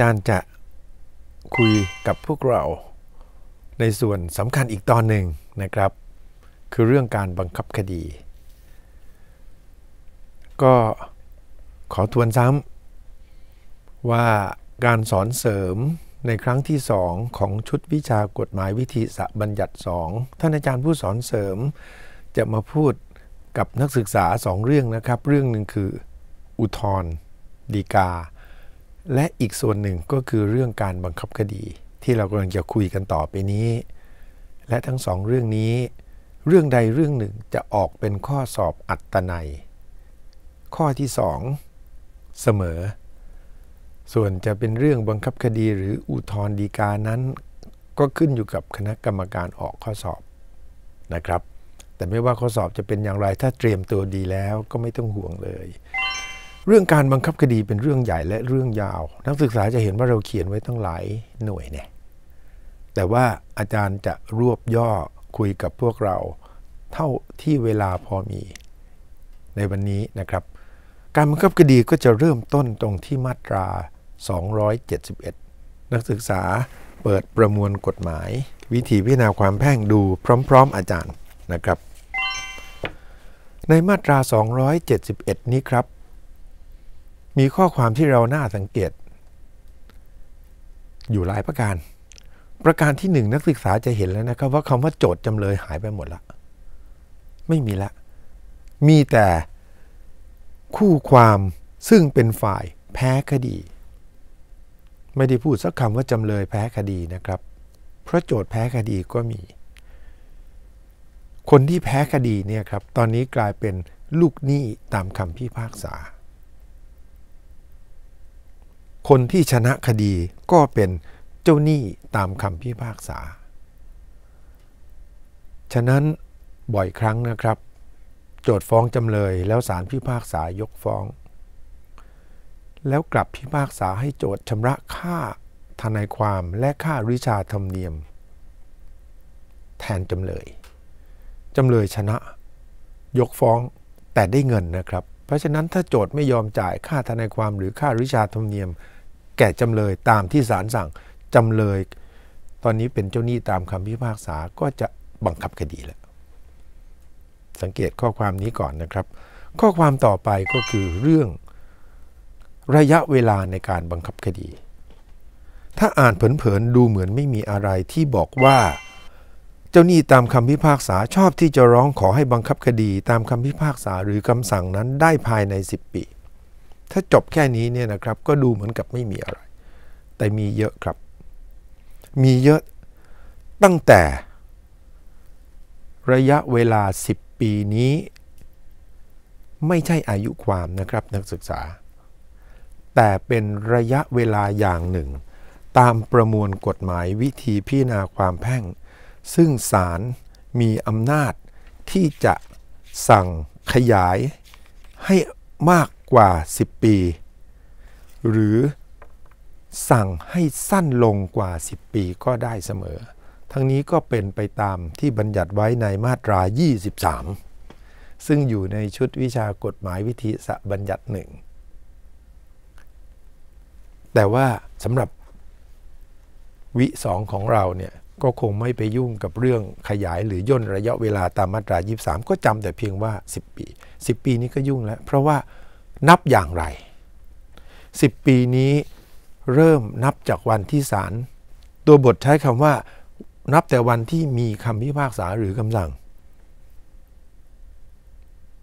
จารย์จะคุยกับพวกเราในส่วนสำคัญอีกตอนหนึ่งนะครับ คือเรื่องการบังคับคดี ก็ขอทวนซ้ำว่าการสอนเสริมในครั้งที่สองของชุดวิชากฎหมายวิธีสบัญญัติสองท่านอาจารย์ผู้สอนเสริม จะมาพูดกับนักศึกษาสองเรื่องนะครับ เรื่องหนึ่งคืออุทธรดีกาและอีกส่วนหนึ่งก็คือเรื่องการบังคับคดีที่เรากำลังจะคุยกันต่อไปนี้ และทั้งสองเรื่องนี้เรื่องใดเรื่องหนึ่งจะออกเป็นข้อสอบอัตนัย ข้อที่สองเสมอส่วนจะเป็นเรื่องบังคับคดีหรืออุทธรดีกานั้น ก็ขึ้นอยู่กับคณะกรรมการออกข้อสอบนะครับ แต่ไม่ว่าข้อสอบจะเป็นอย่างไรถ้าเตรียมตัวดีแล้วก็ไม่ต้องห่วงเลยเรื่องการบังคับคดีเป็นเรื่องใหญ่และเรื่องยาว นักศึกษาจะเห็นว่าเราเขียนไว้ตั้งหลายหน่วยเนี่ย แต่ว่าอาจารย์จะรวบย่อคุยกับพวกเราเท่าที่เวลาพอมี ในวันนี้นะครับ การบังคับคดีก็จะเริ่มต้นตรงที่มาตรา 271 นักศึกษาเปิดประมวลกฎหมาย วิธีพิจารณาความแพ่งดูพร้อมๆ อาจารย์นะครับ ในมาตรา 271 นี้ครับมีข้อความที่เราน่าสังเกต อยู่หลายประการ ประการที่หนึ่งนักศึกษาจะเห็นแล้วนะครับ ว่าคำว่าโจทย์จำเลยหายไปหมดละไม่มีละมีแต่คู่ความซึ่งเป็นฝ่ายแพ้คดี ไม่ได้พูดสักคำว่าจำเลยแพ้คดีนะครับเพราะโจทย์แพ้คดีก็มี คนที่แพ้คดีเนี่ยครับตอนนี้กลายเป็นลูกหนี้ตามคำพิพากษาคนที่ชนะคดีก็เป็นเจ้าหนี้ตามคำพิพากษา ฉะนั้นบ่อยครั้งนะครับ โจทฟ้องจำเลยแล้วศาลพิพากษายกฟ้อง แล้วกลับพิพากษาให้โจทชำระค่าทนายความและค่าริชาธรรมเนียม แทนจำเลย จำเลยชนะยกฟ้องแต่ได้เงินนะครับ เพราะฉะนั้นถ้าโจทไม่ยอมจ่ายค่าทนายความหรือค่าริชาธรรมเนียมแก่จำเลยตามที่ศาลสั่ง จำเลย ตอนนี้เป็นเจ้าหนี้ตามคำพิพากษาก็จะบังคับคดีแล้ว สังเกตข้อความนี้ก่อนนะครับ ข้อความต่อไปก็คือเรื่อง ระยะเวลาในการบังคับคดี ถ้าอ่านเผินๆดูเหมือนไม่มีอะไรที่บอกว่า เจ้าหนี้ตามคำพิพากษาชอบที่จะร้องขอให้บังคับคดี ตามคำพิพากษาหรือคำสั่งนั้นได้ภายใน 10 ปีถ้าจบแค่นี้เนี่ยนะครับ ก็ดูเหมือนกับไม่มีอะไร แต่มีเยอะครับ มีเยอะตั้งแต่ ระยะเวลา 10 ปีนี้ ไม่ใช่อายุความนะครับนักศึกษา แต่เป็นระยะเวลาอย่างหนึ่ง ตามประมวลกฎหมายวิธีพิจารณาความแพ่ง ซึ่งศาลมีอำนาจที่จะสั่งขยายให้มากกว่า 10 ปี หรือสั่งให้สั้นลงกว่า 10 ปีก็ได้เสมอ ทั้งนี้ก็เป็นไปตามที่บัญญัติไว้ในมาตรา 23 ซึ่งอยู่ในชุดวิชากฎหมายวิธีสบัญญัติหนึ่งแต่ว่าสำหรับวิสองของเราเนี่ยก็คงไม่ไปยุ่งกับเรื่องขยายหรือย่นระยะเวลาตามมาตรา 23 ก็จำแต่เพียงว่า 10 ปี 10 ปีนี้ก็ยุ่งแล้ว เพราะว่านับอย่างไร 10 ปีนี้เริ่มนับจากวันที่ศาลตัวบทใช้คำว่า นับแต่วันที่มีคำพิพากษาหรือคำสั่ง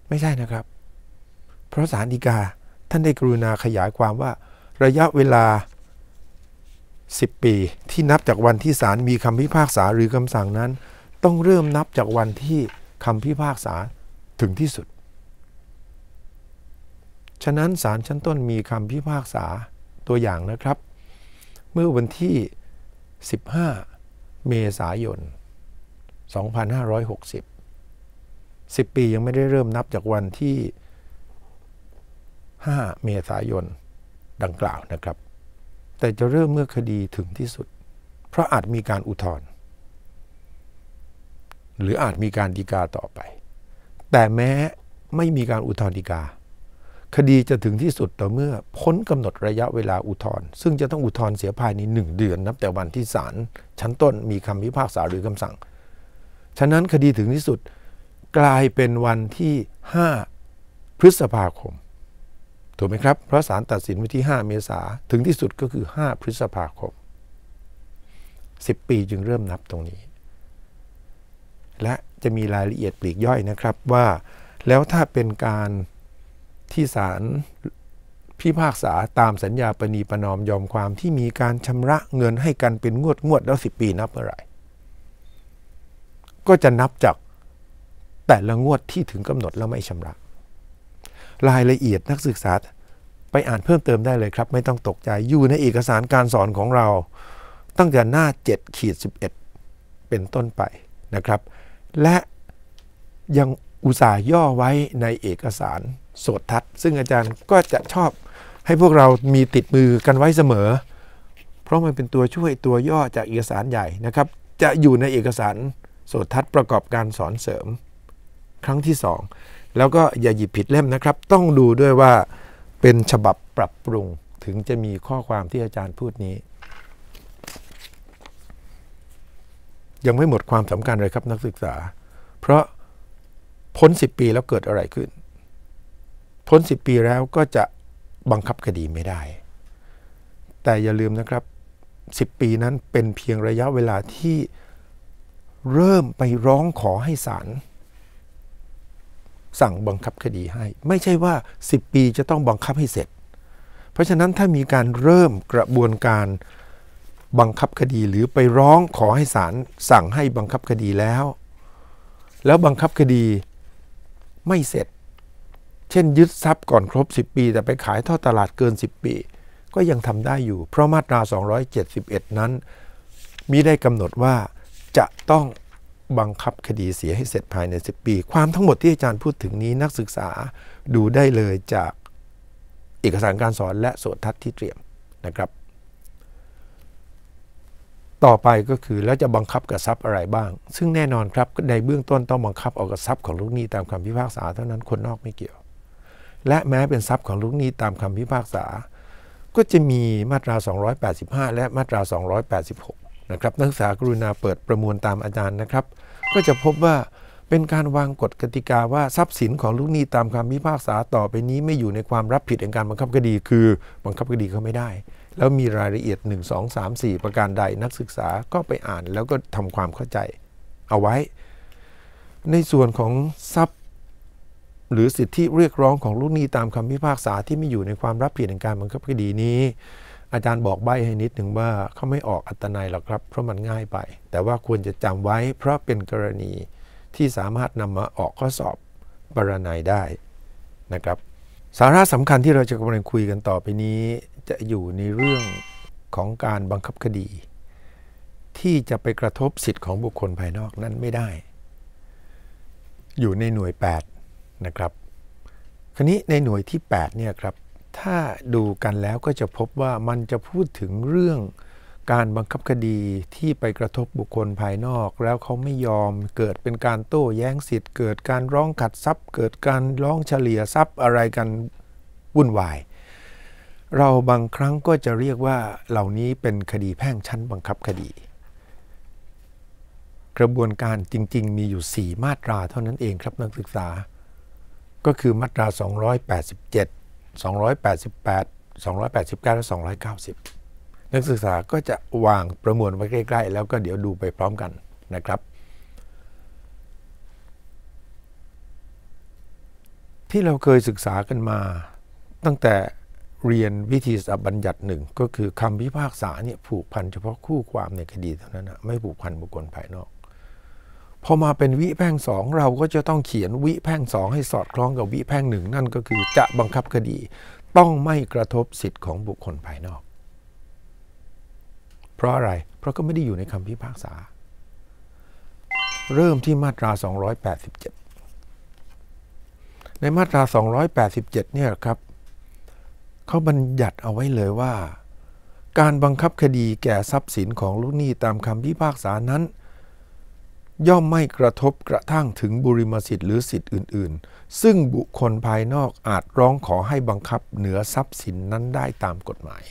ไม่ใช่นะครับเพราะศาลฎีกา ท่านได้กรุณาขยายความว่า ระยะเวลา 10 ปีที่นับจากวันที่ศาลมีคำพิพากษาหรือคำสั่งนั้น ต้องเริ่มนับจากวันที่คำพิพากษาถึงที่สุดฉะนั้นศาลชั้นต้นมีคำพิพากษาตัวอย่างนะครับ เมื่อวันที่ 15 เมษายน 2560 10 ปียังไม่ได้เริ่มนับจากวันที่ 5 เมษายนดังกล่าวนะครับ แต่จะเริ่มเมื่อคดีถึงที่สุด เพราะอาจมีการอุทธรณ์หรืออาจมีการดีกาต่อไป แต่แม้ไม่มีการอุทธรณ์ดีกาคดีจะถึงที่สุดต่อเมื่อพ้นกำหนดระยะเวลาอุทธรณ์ซึ่งจะต้องอุทธรณ์เสียภายในหนึ่งเดือน นับแต่วันที่ศาลชั้นต้นมีคำพิพากษาหรือคำสั่ง ฉะนั้นคดีถึงที่สุดกลายเป็นวันที่ 5 พฤษภาคม ถูกไหมครับ เพราะศาลตัดสินวันที่ 5 เมษาถึงที่สุดก็คือ 5 พฤษภาคม 10 ปีจึงเริ่มนับตรงนี้ และจะมีรายละเอียดปลีกย่อยนะครับว่าแล้วถ้าเป็นการที่ศาลพิพากษาตามสัญญาปณีประนอมยอมความที่มีการชำระเงินให้กันเป็นงวดงวดแล้วสิปีนับเมื่อไหร่ก็จะนับจากแต่ละงวดที่ถึงกำหนดแล้วไม่ชำระ รายละเอียดนักศึกษาไปอ่านเพิ่มเติมได้เลยครับไม่ต้องตกใจอยู่ในเอกสารการสอนของเรา ตั้งแต่หน้า 7 ขีด 11 เป็นต้นไปนะครับ และยังอุตส่าห์ย่อไว้ในเอกสารโสดทัศน์ซึ่งอาจารย์ก็จะชอบให้พวกเรามีติดมือกันไว้เสมอ เพราะมันเป็นตัวช่วยตัวย่อจากเอกสารใหญ่นะครับจะอยู่ในเอกสารโสดทัศน์ประกอบการสอนเสริมครั้งที่ 2 แล้วก็อย่าหยิบผิดเล่มนะครับ ต้องดูด้วยว่าเป็นฉบับปรับปรุงถึงจะมีข้อความที่อาจารย์พูดนี้ ยังไม่หมดความสำคัญเลยครับนักศึกษาเพราะพ้น 10 ปีแล้วเกิดอะไรขึ้น พ้น 10 ปีแล้วก็จะบังคับคดีไม่ได้ แต่อย่าลืมนะครับ 10 ปีนั้นเป็นเพียงระยะเวลาที่เริ่มไปร้องขอให้ศาลสั่งบังคับคดีให้ ไม่ใช่ว่า 10 ปีจะต้องบังคับให้เสร็จ เพราะฉะนั้นถ้ามีการเริ่มกระบวนการบังคับคดีหรือไปร้องขอให้ศาลสั่งให้บังคับคดีแล้ว แล้วบังคับคดีไม่เสร็จ เช่นยึดทรัพย์ก่อนครบ 10 ปี แต่ไปขายทอดตลาดเกิน 10 ปี ก็ยังทำได้อยู่ เพราะมาตรา 271 นั้นมีได้กำหนดว่าจะต้องบังคับคดีเสียให้เสร็จภายใน 10 ปี ความทั้งหมดที่อาจารย์พูดถึงนี้นักศึกษาดูได้เลยจากเอกสารการสอนและโสทัศน์ที่เตรียมนะครับต่อไปก็คือแล้วจะบังคับกับทรัพย์อะไรบ้าง ซึ่งแน่นอนครับในเบื้องต้นต้องบังคับออกกับทรัพย์ของลูกหนี้ตามคำพิพากษาเท่านั้นคนนอกไม่เกี่ยว และแม้เป็นทรัพย์ของลูกหนี้ตามคำพิพากษา ก็จะมีมาตรา 285 และมาตรา 286นะครับนักศึกษากรุณาเปิดประมวลตามอาจารย์นะครับ ก็จะพบว่าเป็นการวางกฎกติกาว่าทรัพย์สินของลูกหนี้ตามคำพิพากษาต่อไปนี้ไม่อยู่ในความรับผิดในการบังคับคดี คือบังคับคดีเขาไม่ได้แล้วมีรายละเอียด 1 2 3 4 ประการใดนักศึกษาก็ไปอ่านแล้วก็ทำความเข้าใจเอาไว้ ในส่วนของทรัพย์ หรือสิทธิเรียกร้องของลูกหนี้ตามคำพิพากษาที่ไม่อยู่ในความรับผิดในการบังคับคดีนี้ อาจารย์บอกใบให้นิดหนึ่งว่าเขาไม่ออกอัตนายหรอกครับ เพราะมันง่ายไป แต่ว่าควรจะจำไว้เพราะเป็นกรณีที่สามารถนำมาออกข้อสอบบรรณยได้นะครับ สาระสำคัญที่เราจะกำลังคุยกันต่อไปนี้จะอยู่ในเรื่องของการบังคับคดี ที่จะไปกระทบสิทธิ์ของบุคคลภายนอกนั้นไม่ได้ อยู่ในหน่วย 8 นะครับครนี้ในหน่วยที่8เนี่ยครับถ้าดูกันแล้วก็จะพบว่ามันจะพูดถึงเรื่องการบังคับคดีที่ไปกระทบบุคคลภายนอก แล้วเขาไม่ยอมเกิดเป็นการโต้แย้งสิทธิ์ เกิดการร้องขัดทรัพย์ เกิดการร้องเฉลี่ยทรัพย์อะไรกันวุ่นวายเราบางครั้งก็จะเรียกว่าเหล่านี้เป็นคดีแพ่งชั้นบังคับคดี กระบวนการจริงๆ มีอยู่ 4 มาตราเท่านั้นเองครับ นักศึกษาก็คือมาตรา 287 288 289 และ290 นักศึกษาก็จะวางประมวลไว้ใกล้ๆ แล้วก็เดี๋ยวดูไปพร้อมกันนะครับที่เราเคยศึกษากันมา ตั้งแต่เรียนวิธีสับบัญญัติหนึ่งก็คือคำพิพากษาเนี่ยผูกพันเฉพาะคู่ความในคดีเท่านั้นนะไม่ผูกพันบุคคลภายนอก พอมาเป็นวิแพ่งสองเราก็จะต้องเขียนวิแพ่งสองให้สอดคล้องกับวิแพ่งหนึ่งนั่นก็คือจะบังคับคดีต้องไม่กระทบสิทธิ์ของบุคคลภายนอก เพราะอะไร เพราะก็ไม่ได้อยู่ในคำพิพากษา เริ่มที่มาตรา 287 ในมาตรา 287เนี่ยครับเขาบัญญัติเอาไว้เลยว่า การบังคับคดีแก่ทรัพย์สินของลูกหนี้ตามคำพิพากษานั้น ย่อมไม่กระทบกระทั่งถึงบุริมสิทธิ์ หรือสิทธิ์อื่นๆ ซึ่งบุคคลภายนอกอาจร้องขอให้บังคับเหนือทรัพย์สินนั้นได้ตามกฎหมาย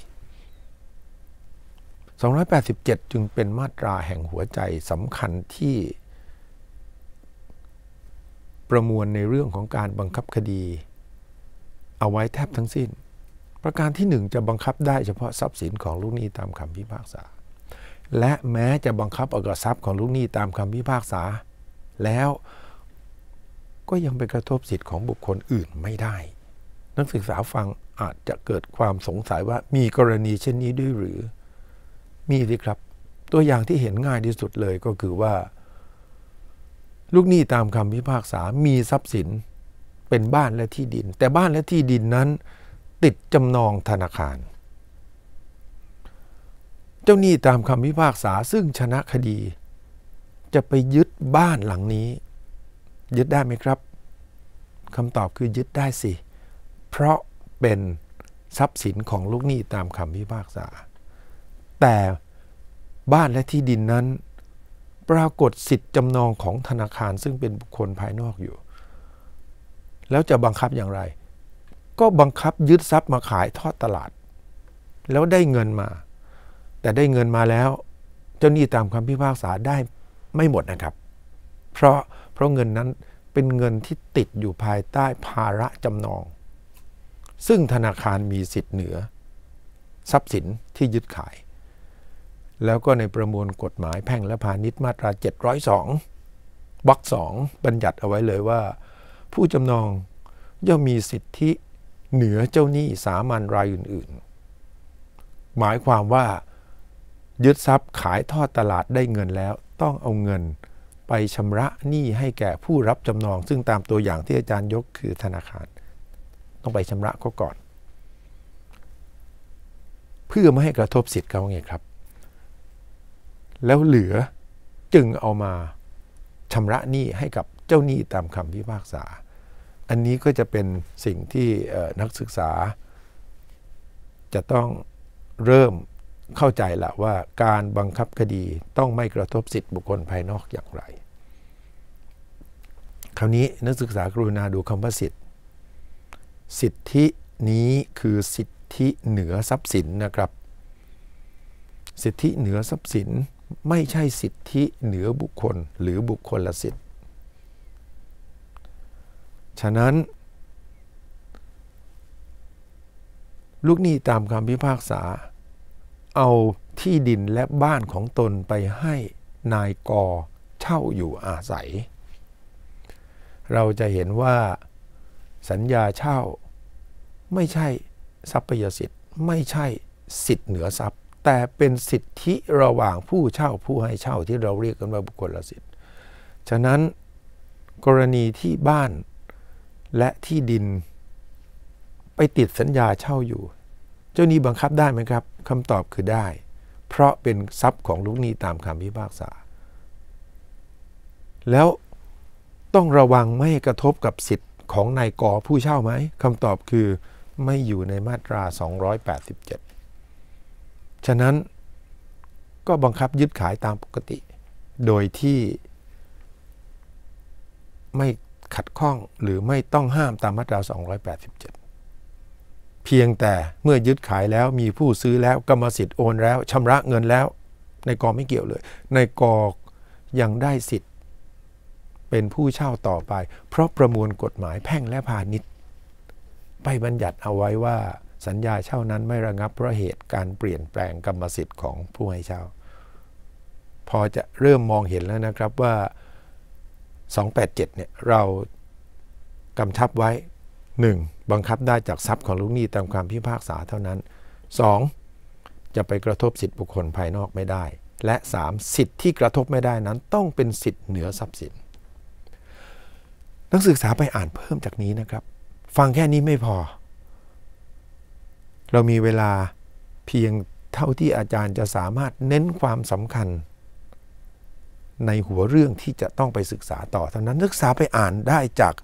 287 จึงเป็นมาตราแห่งหัวใจสำคัญที่ ประมวลในเรื่องของการบังคับคดี เอาไว้แทบทั้งสิ้นประการที่หนึ่งจะบังคับได้เฉพาะทรัพย์สินของลูกหนี้ตามคำพิพากษา และแม้จะบังคับเอากระทรัพย์ของลูกหนี้ตามคำพิพากษา แล้วก็ยังไปกระทบสิทธิ์ของบุคคลอื่นไม่ได้ นักศึกษาฟังอาจจะเกิดความสงสัยว่ามีกรณีเช่นนี้ด้วยหรือ มีสิครับ ตัวอย่างที่เห็นง่ายที่สุดเลยก็คือว่าลูกหนี้ตามคำพิพากษา มีทรัพย์สินเป็นบ้านและที่ดิน แต่บ้านและที่ดินนั้นติดจำนองธนาคาร เจ้าหนี้ตามคำพิพากษาซึ่งชนะคดี จะไปยึดบ้านหลังนี้ ยึดได้ไหมครับคำตอบคือยึดได้สิ เพราะเป็นทรัพย์สินของลูกหนี้ตามคำพิพากษา แต่บ้านและที่ดินนั้น ปรากฏสิทธิ์จำนองของธนาคารซึ่งเป็นบุคคลภายนอกอยู่ แล้วจะบังคับอย่างไรก็บังคับยึดทรัพย์มาขายทอดตลาด แล้วได้เงินมา แต่ได้เงินมาแล้ว เจ้าหนี้ตามคำพิพากษาได้ไม่หมดนะครับ เพราะเพราะเงินนั้นเป็นเงินที่ติดอยู่ภายใต้ภาระจำนอง ซึ่งธนาคารมีสิทธิ์เหนือ ทรัพย์สินที่ยึดขาย แล้วก็ในประมวลกฎหมายแพ่งและพาณิชย์มาตรา 702วรรคสองบัญญัติเอาไว้เลยว่า ผู้จำนองย่อมมีสิทธิเหนือเจ้าหนี้สามัญรายอื่นๆ หมายความว่ายึดทรัพย์ขายทอดตลาดได้เงินแล้วต้องเอาเงินไปชำระหนี้ให้แก่ผู้รับจำนอง ซึ่งตามตัวอย่างที่อาจารย์ยกคือธนาคาร ต้องไปชำระก็ก่อน เพื่อไม่ให้กระทบสิทธิ์เขาไงครับแล้วเหลือจึงเอามาชำระหนี้ให้กับเจ้าหนี้ตามคำพิพากษาอันนี้ก็จะเป็นสิ่งที่นักศึกษาจะต้องเริ่มเข้าใจละว่าการบังคับคดีต้องไม่กระทบสิทธิบุคคลภายนอกอย่างไร คราวนี้นักศึกษากรุณาดูคำว่าสิทธิสิทธินี้คือสิทธิเหนือทรัพย์สินนะครับสิทธิเหนือทรัพย์สิน ไม่ใช่สิทธิเหนือบุคคล หรือบุคคลละสิทธิฉะนั้นลูกหนี้ตามคำพิพากษา เอาที่ดินและบ้านของตนไปให้นายกอเช่าอยู่อาศัย เราจะเห็นว่าสัญญาเช่าไม่ใช่ทรัพยสิทธิ์ไม่ใช่สิทธิ์เหนือทรัพย์ แต่เป็นสิทธิระหว่างผู้เช่าผู้ให้เช่าที่เราเรียกกันว่าบุคคลสิทธิ์ฉะนั้นกรณีที่บ้านและที่ดินไปติดสัญญาเช่าอยู่ เจ้าหนี้บังคับได้ไหมครับ คำตอบคือได้ เพราะเป็นทรัพย์ของลูกหนี้ตามคำพิพากษา แล้วต้องระวังไม่กระทบกับสิทธิ์ ของนายกอผู้เช่าไหม คำตอบคือไม่อยู่ในมาตรา 287 ฉะนั้น ก็บังคับยึดขายตามปกติ โดยที่ไม่ขัดข้องหรือไม่ต้องห้ามตามมาตรา 287 เพียงแต่เมื่อยึดขายแล้วมีผู้ซื้อแล้วกรรมสิทธิ์โอนแล้ว ชำระเงินแล้ว ในกอไม่เกี่ยวเลย ในกอยังได้สิทธิ์ เป็นผู้เช่าต่อไป เพราะประมวลกฎหมายแพ่งและพาณิชย์ไปบัญญัติเอาไว้ว่าสัญญาเช่านั้นไม่ระงับเพราะเหตุการเปลี่ยนแปลงกรรมสิทธิ์ของผู้ให้เช่าพอจะเริ่มมองเห็นแล้วนะครับว่า287 เนี่ยเรากำชับไว้ 1. บังคับได้จากทรัพย์ของลูกหนี้ตามความพิพากษาเท่านั้น 2. จะไปกระทบสิทธิบุคคลภายนอกไม่ได้ และ 3. สิทธิที่กระทบไม่ได้นั้นต้องเป็นสิทธิเหนือทรัพย์สิน นักศึกษาไปอ่านเพิ่มจากนี้นะครับ ฟังแค่นี้ไม่พอ เรามีเวลาเพียงเท่าที่อาจารย์จะสามารถเน้นความสำคัญในหัวเรื่องที่จะต้องไปศึกษาต่อเท่านั้นศึกษาไปอ่านได้จาก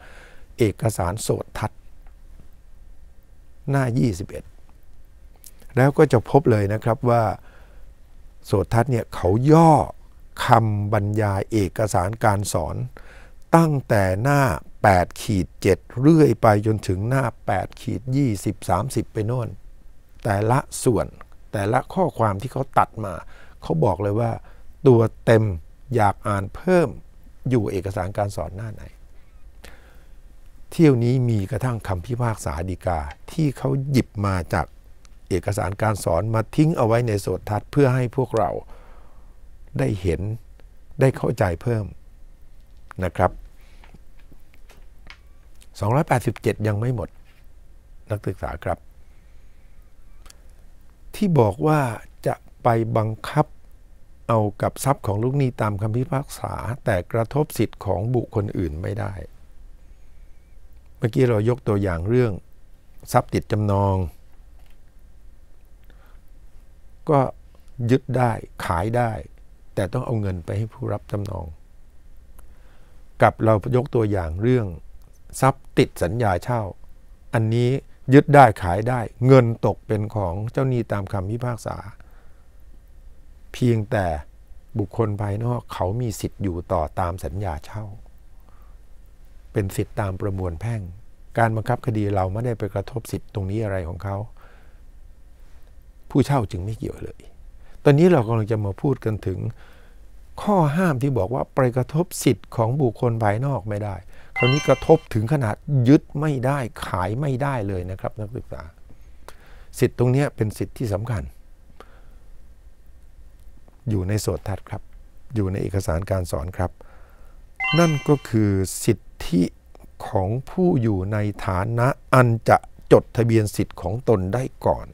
เอกสารโสตทัศน์ หน้า 21 แล้วก็จะพบเลยนะครับว่าโสตทัศน์เนี่ยเขาย่อคำบรรยายเอกสารการสอน ตั้งแต่หน้า8ขีด7เรื่อยไปจนถึงหน้า8ขีด20 30 ไปโน่น แต่ละส่วนแต่ละข้อความที่เขาตัดมา เขาบอกเลยว่าตัวเต็มอยากอ่านเพิ่มอยู่เอกสารการสอนหน้าไหน เที่ยวนี้มีกระทั่งคำพิพากษาดีกา ที่เขาหยิบมาจากเอกสารการสอนมาทิ้งเอาไว้ในโสดทัศน์เพื่อให้พวกเราได้เห็นได้เข้าใจเพิ่มนะครับ 287 ยังไม่หมด นักศึกษาครับ ที่บอกว่าจะไปบังคับเอากับทรัพย์ของลูกหนี้ตามคำพิพากษา แต่กระทบสิทธิ์ของบุคคลอื่นไม่ได้ เมื่อกี้เรายกตัวอย่างเรื่อง ทรัพย์ติดจำนอง ก็ยึดได้ขายได้ แต่ต้องเอาเงินไปให้ผู้รับจำนองกับเรายกตัวอย่างเรื่อง ทรัพย์ติดสัญญาเช่า อันนี้ยึดได้ขายได้ เงินตกเป็นของเจ้าหนี้ตามคำพิพากษาพียงแต่บุคคลภายนอกเขามีสิทธิ์อยู่ต่อตามสัญญาเช่า เป็นสิทธิ์ตามประมวลแพ่ง การบังคับคดีเราไม่ได้ไปกระทบสิทธิ์ตรงนี้อะไรของเขา ผู้เช่าจึงไม่เกี่ยวเลย ตอนนี้เรากำลังจะมาพูดกันถึงข้อห้ามที่บอกว่าไปกระทบสิทธิ์ของบุคคลภายนอกไม่ได้คราวนี้กระทบถึงขนาดยึดไม่ได้ขายไม่ได้เลยนะครับ นักศึกษาสิทธิ์ตรงนี้เป็นสิทธิ์ที่สำคัญอยู่ในโสตทัศน์ครับ อยู่ในเอกสารการสอนครับ นั่นก็คือสิทธิของผู้อยู่ในฐานะอันจะจดทะเบียนสิทธิ์ของตนได้ก่อน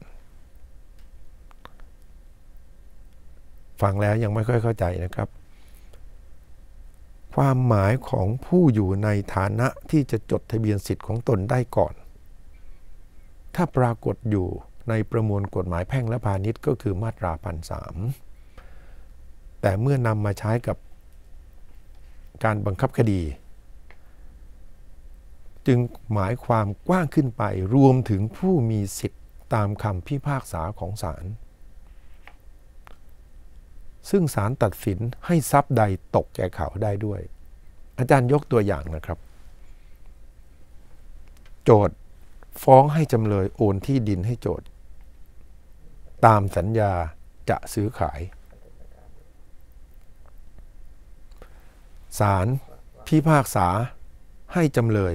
ฟังแล้วยังไม่ค่อยเข้าใจนะครับ ความหมายของผู้อยู่ในฐานะที่จะจดทะเบียนสิทธิ์ของตนได้ก่อน ถ้าปรากฏอยู่ในประมวลกฎหมายแพ่งและพาณิชย์ก็คือมาตราพันสามแต่เมื่อนำมาใช้กับการบังคับคดี จึงหมายความกว้างขึ้นไปรวมถึงผู้มีสิทธิ์ตามคำพิพากษาของศาลซึ่งศาลตัดสินให้ทรัพย์ใดตกแก่เขาได้ด้วย อาจารย์ยกตัวอย่างนะครับ โจทย์ฟ้องให้จำเลยโอนที่ดินให้โจทย์ ตามสัญญาจะซื้อขายศาลพิพากษาให้จำเลย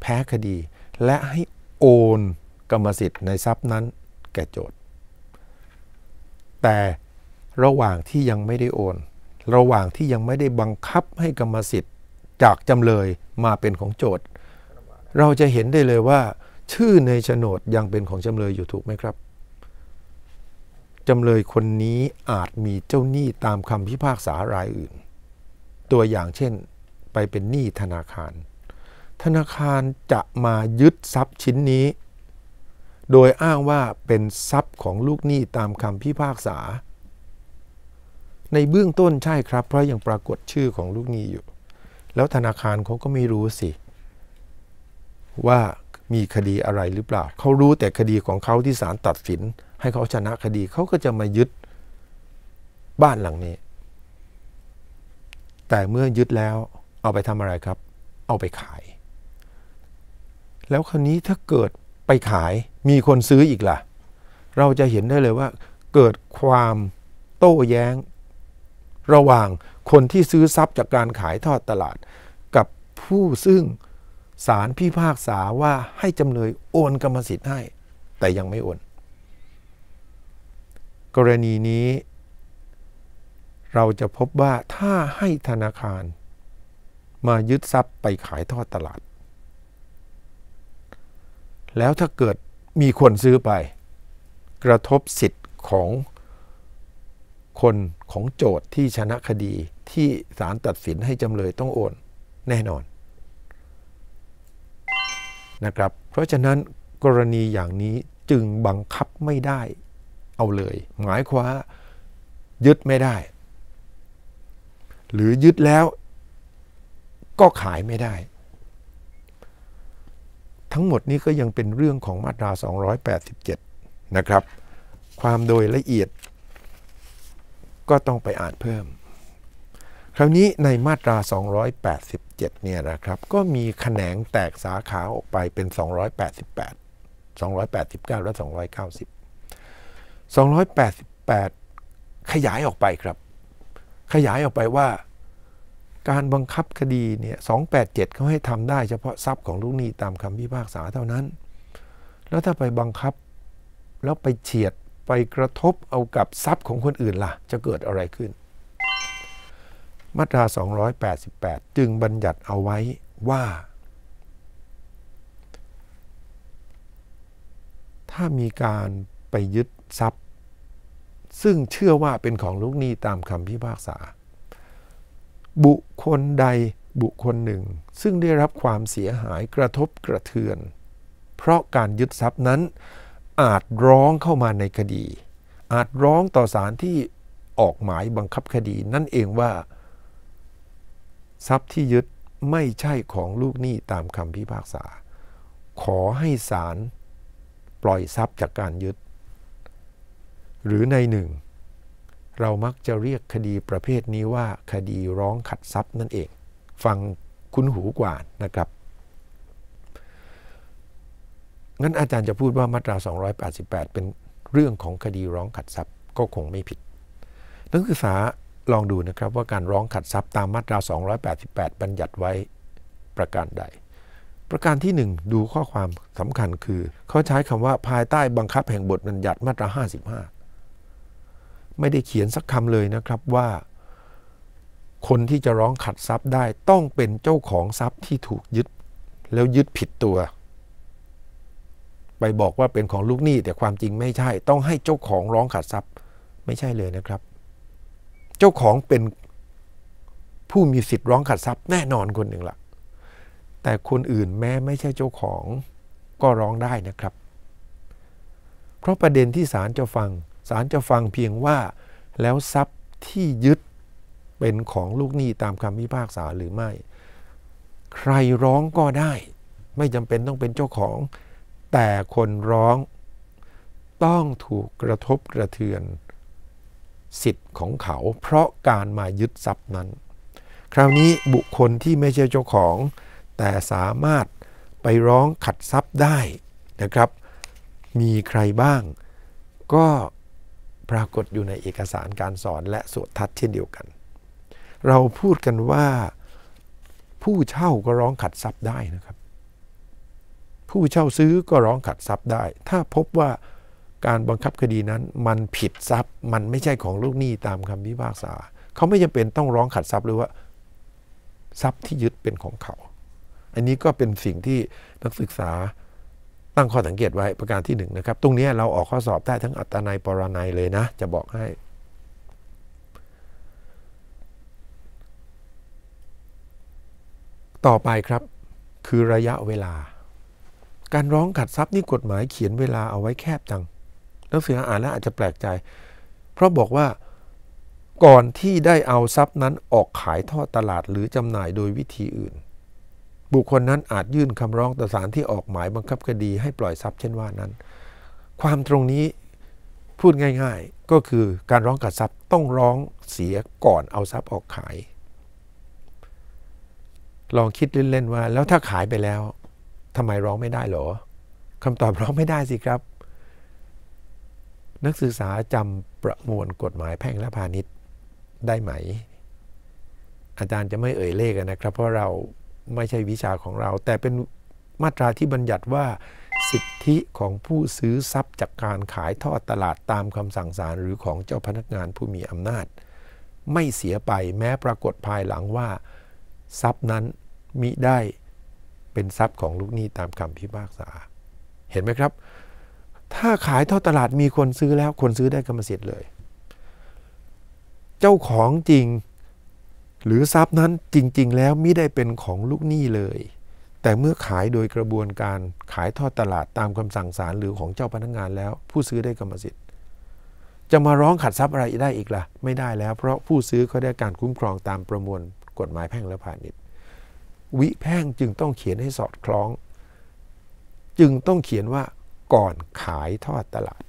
แพ้คดี และให้โอนกรรมสิทธิ์ในทรัพย์นั้นแก่โจทย์แต่ระหว่างที่ยังไม่ได้โอน ระหว่างที่ยังไม่ได้บังคับให้กรรมสิทธิ์ จากจำเลยมาเป็นของโจทย์เราจะเห็นได้เลยว่า ชื่อในโฉนดยังเป็นของจำเลยอยู่ถูกไหมครับจำเลยคนนี้อาจมีเจ้าหนี้ตามคำพิพากษารายอื่นตัวอย่างเช่น ไปเป็นหนี้ธนาคาร ธนาคารจะมายึดทรัพย์ชิ้นนี้ โดยอ้างว่าเป็นทรัพย์ของลูกหนี้ตามคำพิพากษา ในเบื้องต้นใช่ครับ เพราะยังปรากฏชื่อของลูกหนี้อยู่ แล้วธนาคารเขาก็ไม่รู้สิ ว่ามีคดีอะไรหรือเปล่าเขารู้แต่คดีของเขาที่ศาลตัดสิน ให้เขาชนะคดีเขาก็จะมายึดบ้านหลังนี้แต่เมื่อยึดแล้วเอาไปทำอะไรครับ เอาไปขาย แล้วคราวนี้ถ้าเกิดไปขายมีคนซื้ออีกละ่ะ เราจะเห็นได้เลยว่าเกิดความโต้แย้ง ระหว่างคนที่ซื้อทรัพย์จากการขายทอดตลาด กับผู้ซึ่งสารพิพากษาว่าให้จำเลยโอนกรรมสิทธิ์ให้ แต่ยังไม่โอนกรณีนี้เราจะพบว่าถ้าให้ธนาคาร มายึดทรัพย์ไปขายทอดตลาด แล้วถ้าเกิดมีคนซื้อไป กระทบสิทธิ์ของคนของโจทย์ที่ชนะคดีที่ศาลตัดสินให้จำเลยต้องโอนแน่นอนนะครับ เพราะฉะนั้นกรณีอย่างนี้จึงบังคับไม่ได้ เอาเลย หมายความยึดไม่ได้หรือยึดแล้วก็ขายไม่ได้ ทั้งหมดนี้ก็ยังเป็นเรื่องของมาตรา 287 นะครับ ความโดยละเอียด ก็ต้องไปอ่านเพิ่ม คราวนี้ในมาตรา 287 เนี่ย นะครับ ก็มีแขนงแตกสาขาออกไปเป็น 288 289 และ 290 288 ขยายออกไปครับขยายออกไปว่าการบังคับคดีเนี่ยสองแปเเขาให้ทำได้เฉพาะทรัพย์ของลูกหนี้ตามคำพิพากษาเท่านั้น แล้วถ้าไปบังคับแล้วไปเฉียดไปกระทบเอากับทรัพย์ของคนอื่นล่ะ จะเกิดอะไรขึ้น มาตรา 288 จึงบัญญัติเอาไว้ว่า ถ้ามีการไปยึดทรัพย์ซึ่งเชื่อว่าเป็นของลูกหนี้ตามคำพิพากษา บุคคลใดบุคคลหนึ่ง ซึ่งได้รับความเสียหายกระทบกระเทือน เพราะการยึดทรัพย์นั้น อาจร้องเข้ามาในคดี อาจร้องต่อศาลที่ออกหมายบังคับคดี นั่นเองว่า ทรัพย์ที่ยึดไม่ใช่ของลูกหนี้ตามคำพิพากษา ขอให้ศาลปล่อยทรัพย์จากการยึดหรือในหนึ่ง เรามักจะเรียกคดีประเภทนี้ว่าคดีร้องขัดทรัพย์นั่นเอง ฟังคุ้นหูกว่านะครับงั้นอาจารย์จะพูดว่ามาตรา 288 เป็นเรื่องของคดีร้องขัดทรัพย์ก็คงไม่ผิดนักศึกษาลองดูนะครับว่าการร้องขัดทรัพย์ตามมาตรา 288 บัญญัติไว้ประการใด ประการที่ 1 ดูข้อความสำคัญคือ เขาใช้คำว่าภายใต้บังคับแห่งบทบัญญัติมาตรา55ไม่ได้เขียนสักคำเลยนะครับว่าคนที่จะร้องขัดทรัพย์ได้ต้องเป็นเจ้าของทรัพย์ที่ถูกยึดแล้วยึดผิดตัวไปบอกว่าเป็นของลูกหนี้แต่ความจริงไม่ใช่ ต้องให้เจ้าของร้องขัดทรัพย์ไม่ใช่เลยนะครับ เจ้าของเป็นผู้มีสิทธิ์ร้องขัดทรัพย์แน่นอนคนหนึ่งละ่ะแต่คนอื่นแม้ไม่ใช่เจ้าของก็ร้องได้นะครับ เพราะประเด็นที่ศาลจะฟังศาลจะฟังเพียงว่าแล้วทรัพย์ที่ยึดเป็นของลูกหนี้ตามคำพิพากษาหรือไม่ ใครร้องก็ได้ ไม่จำเป็นต้องเป็นเจ้าของ แต่คนร้องต้องถูกกระทบกระเทือน สิทธิ์ของเขาเพราะการมายึดทรัพย์นั้น คราวนี้บุคคลที่ไม่ใช่เจ้าของ แต่สามารถไปร้องขัดทรัพย์ได้นะครับ มีใครบ้างก็ปรากฏอยู่ในเอกสารการสอนและสวดทัศน์เช่นเดียวกัน เราพูดกันว่าผู้เช่าก็ร้องขัดทรัพย์ได้นะครับ ผู้เช่าซื้อก็ร้องขัดทรัพย์ได้ ถ้าพบว่าการบังคับคดีนั้นมันผิดทรัพย์มันไม่ใช่ของลูกหนี้ตามคำพิพากษา เขาไม่จำเป็นต้องร้องขัดทรัพย์หรือว่า ทรัพย์ที่ยึดเป็นของเขา อันนี้ก็เป็นสิ่งที่นักศึกษาตั้งข้อสังเกตไว้ประการที่1นนะครับ ตรงนี้เราออกข้อสอบได้ทั้งอัตนายปรนัยเลยนะ จะบอกให้ ต่อไปครับคือระยะเวลา การร้องขัดทรัพย์นี่กฎหมายเขียนเวลาเอาไว้แคบจังนักเสกษอ่านแล้วอาจจะแปลกใจ เพราะบอกว่าก่อนที่ได้เอาทรัพย์นั้นออกขายทอดตลาดหรือจำหน่ายโดยวิธีอื่นบุคคลนั้นอาจยื่นคำร้องต่อศาลที่ออกหมายบังคับคดีให้ปล่อยทรัพย์ เช่นว่านั้น ความตรงนี้พูดง่าย ๆ ก็คือการร้องกับทรัพย์ต้องร้องเสียก่อนเอาทรัพย์ออกขาย ลองคิดเล่นๆว่า แล้วถ้าขายไปแล้วทำไมร้องไม่ได้หรอคำตอบร้องไม่ได้สิครับ นักศึกษาจำประมวลกฎหมายแพ่งและพาณิชย์ได้ไหม อาจารย์จะไม่เอ่ยเลขนะครับ เพราะเราไม่ใช่วิชาของเราแต่เป็นมาตราที่บัญญัติว่าสิทธิของผู้ซื้อทรัพย์จากการขายทอดตลาดตามคำสั่งศาลหรือของเจ้าพนักงานผู้มีอำนาจ ไม่เสียไปแม้ปรากฏภายหลังว่าทรัพย์นั้นมิได้เป็นทรัพย์ของลูกหนี้ตามคำพิพากษาเห็นไหมครับ ถ้าขายทอดตลาดมีคนซื้อแล้วคนซื้อได้กรรมสิทธิ์เลย เจ้าของจริงหรือทรัพย์นั้นจริงๆ แล้วไม่ได้เป็นของลูกหนี้เลย แต่เมื่อขายโดยกระบวนการขายทอดตลาดตามคำสั่งศาลหรือของเจ้าพนักงงานแล้ว ผู้ซื้อได้กรรมสิทธิ์ จะมาร้องขัดทรัพย์อะไรได้อีกละ่ะ ไม่ได้แล้ว เพราะผู้ซื้อเขาได้การคุ้มครองตามประมวลกฎหมายแพ่งและพาณิชย์วิแพ่งจึงต้องเขียนให้สอดคล้อง จึงต้องเขียนว่าก่อนขายทอดตลาด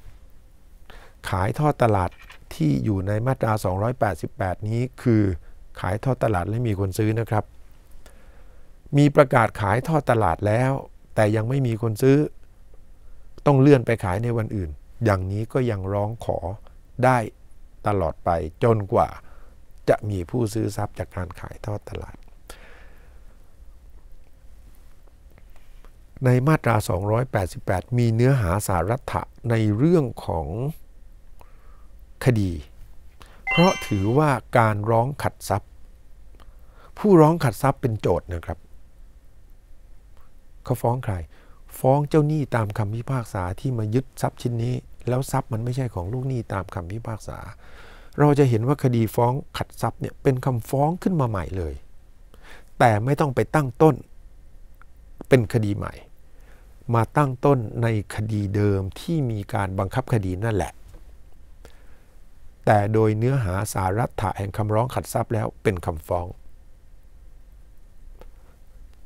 ขายทอดตลาดที่อยู่ในมาตรา 288 นี้คือขายทอดตลาดและมีคนซื้อนะครับ มีประกาศขายทอดตลาดแล้ว แต่ยังไม่มีคนซื้อต้องเลื่อนไปขายในวันอื่น อย่างนี้ก็ยังร้องขอได้ตลอดไปจนกว่า จะมีผู้ซื้อทรัพย์จากการขายทอดตลาด ในมาตรา 288 มีเนื้อหาสาระในเรื่องของคดีราะถือว่าการร้องขัดทรัพย์ ผู้ร้องขัดทรัพย์เป็นโจทย์นะครับเขาฟ้องใคร ฟ้องเจ้าหนี้ตามคำพิพากษาที่มายึดทรัพย์ชิ้นนี้ แล้วทรัพย์มันไม่ใช่ของลูกหนี้ตามคำพิพากษา เราจะเห็นว่าคดีฟ้องขัดทรัพย์เนี่ยเป็นคำฟ้องขึ้นมาใหม่เลย แต่ไม่ต้องไปตั้งต้น เป็นคดีใหม่ มาตั้งต้นในคดีเดิมที่มีการบังคับคดีนั่นแหละแต่โดยเนื้อหาสารัตถะแห่งคำร้องขัดทรัพย์แล้วเป็นคำฟ้อง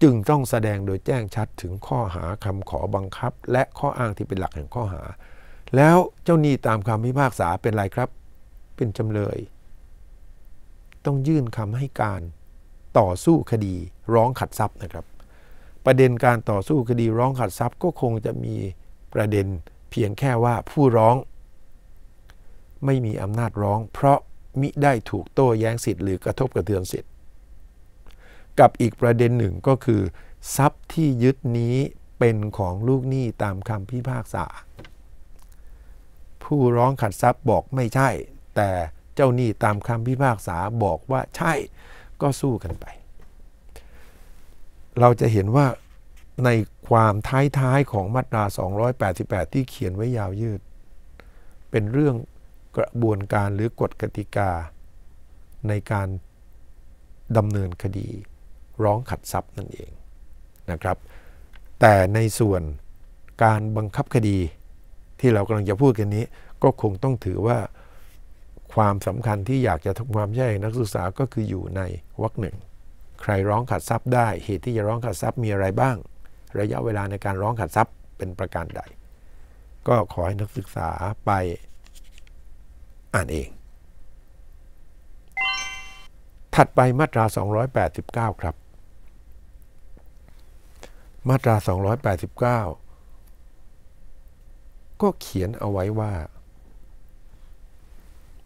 จึงต้องแสดงโดยแจ้งชัดถึงข้อหาคำขอบังคับ และข้ออ้างที่เป็นหลักแห่งข้อหา แล้วเจ้าหนี้ตามคำพิพากษาเป็นไรครับ เป็นจำเลย ต้องยื่นคำให้การต่อสู้คดีร้องขัดทรัพย์นะครับ ประเด็นการต่อสู้คดีร้องขัดทรัพย์ก็คงจะมีประเด็น เพียงแค่ว่าผู้ร้องไม่มีอำนาจร้องเพราะมิได้ถูกโต้แย้งสิทธิ์หรือกระทบกระเทือนสิทธิ์ กับอีกประเด็นหนึ่งก็คือ ทรัพย์ที่ยึดนี้เป็นของลูกหนี้ตามคำพิพากษา ผู้ร้องขัดทรัพย์บอกไม่ใช่ แต่เจ้าหนี้ตามคำพิพากษาบอกว่าใช่ก็สู้กันไป เราจะเห็นว่าในความท้ายๆของมาตรา 288 ที่เขียนไว้ยาวยืด เป็นเรื่องกระบวนการหรือกฎกติกาในการดำเนินคดี ร้องขัดทรัพย์นั่นเองนะครับ แต่ในส่วนการบังคับคดีที่เรากำลังจะพูดกันนี้ ก็คงต้องถือว่าความสำคัญที่อยากจะทำความใช่นักศึกษาก็คืออยู่ในวรรคหนึ่ง ใครร้องขัดทรัพย์ได้เหตุที่จะร้องขัดทรัพย์ มีอะไรบ้าง ระยะเวลาในการร้องขัดทรัพย์เป็นประการใด ก็ขอให้นักศึกษาไปอ่านเอง ถัดไปมาตรา 289 ครับ มาตรา 289 ก็เขียนเอาไว้ว่า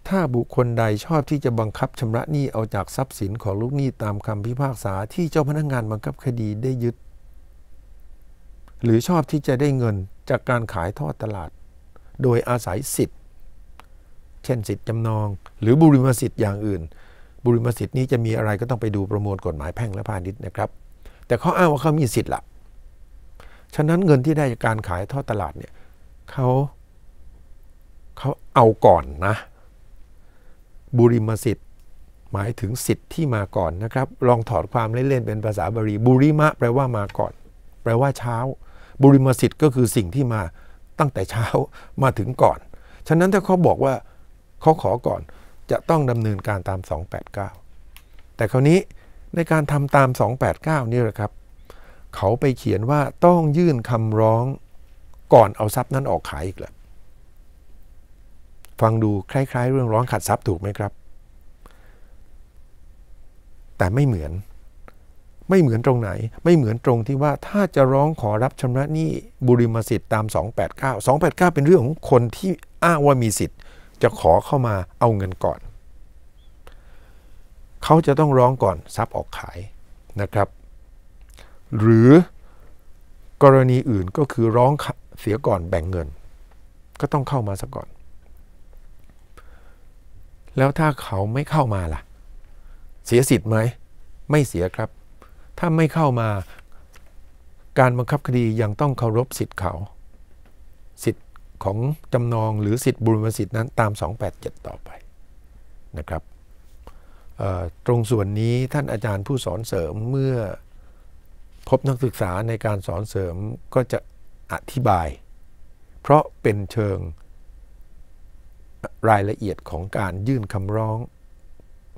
ถ้าบุคคลใดชอบที่จะบังคับชำระหนี้เอาจากทรัพย์สินของลูกหนี้ตามคำพิพากษาที่เจ้าพนักงงานบังคับคดีได้ยึด หรือชอบที่จะได้เงินจากการขายทอดตลาด โดยอาศัยสิทธิเช่นสิทธิ์จำนองหรือบุริมสิทธิ์อย่างอื่นบุริมสิทธิ์นี้จะมีอะไรก็ต้องไปดูประมวลกฎหมายแพ่งและพาณิชย์นะครับ แต่เขาอ้างว่าเขามีสิทธิ์ละฉะนั้นเงินที่ได้จากการขายทอดตลาดเนี่ยเขาเขาเอาก่อนนะบุริมสิทธิ์หมายถึงสิทธิ์ที่มาก่อนนะครับลองถอดความเล่นๆเป็นภาษาบาลีบุริมะแปลว่ามาก่อน แปลว่าเช้าบุริมสิทธิ์ก็คือสิ่งที่มาตั้งแต่เช้ามาถึงก่อน ฉะนั้นถ้าเขาบอกว่าเขาขอก่อนจะต้องดำเนินการตาม 289 แต่คราวนี้ในการทำตาม 289นี่แหละครับ เขาไปเขียนว่าต้องยื่นคำร้องก่อนเอาทรัพย์นั้นออกขายอีกแหละฟังดูคล้าย ๆ เรื่องร้องขัดทรัพย์ถูกไหมครับ แต่ไม่เหมือน ไม่เหมือนตรงไหน ไม่เหมือนตรงที่ว่าถ้าจะร้องขอรับชำระหนี้บุริมสิทธิ์ตาม 289 289 เป็นเรื่องของคนที่อ้างว่ามีสิทธิ์จะขอเข้ามาเอาเงินก่อน เขาจะต้องร้องก่อนทรัพย์ออกขายนะครับ หรือกรณีอื่นก็คือร้องเสียก่อนแบ่งเงิน ก็ต้องเข้ามาซะก่อน แล้วถ้าเขาไม่เข้ามาล่ะ เสียสิทธิ์ไหมไม่เสียครับ ถ้าไม่เข้ามาการบังคับคดียังต้องเคารพสิทธิ์เขาสิทธิ์ของจำนองหรือสิทธิ์บุรมสิทธิ์นั้นตาม 287 ต่อไปนะครับตรงส่วนนี้ท่านอาจารย์ผู้สอนเสริมเมื่อพบนักศึกษาในการสอนเสริมก็จะอธิบาย เพราะเป็นเชิงรายละเอียดของการยื่นคำร้อง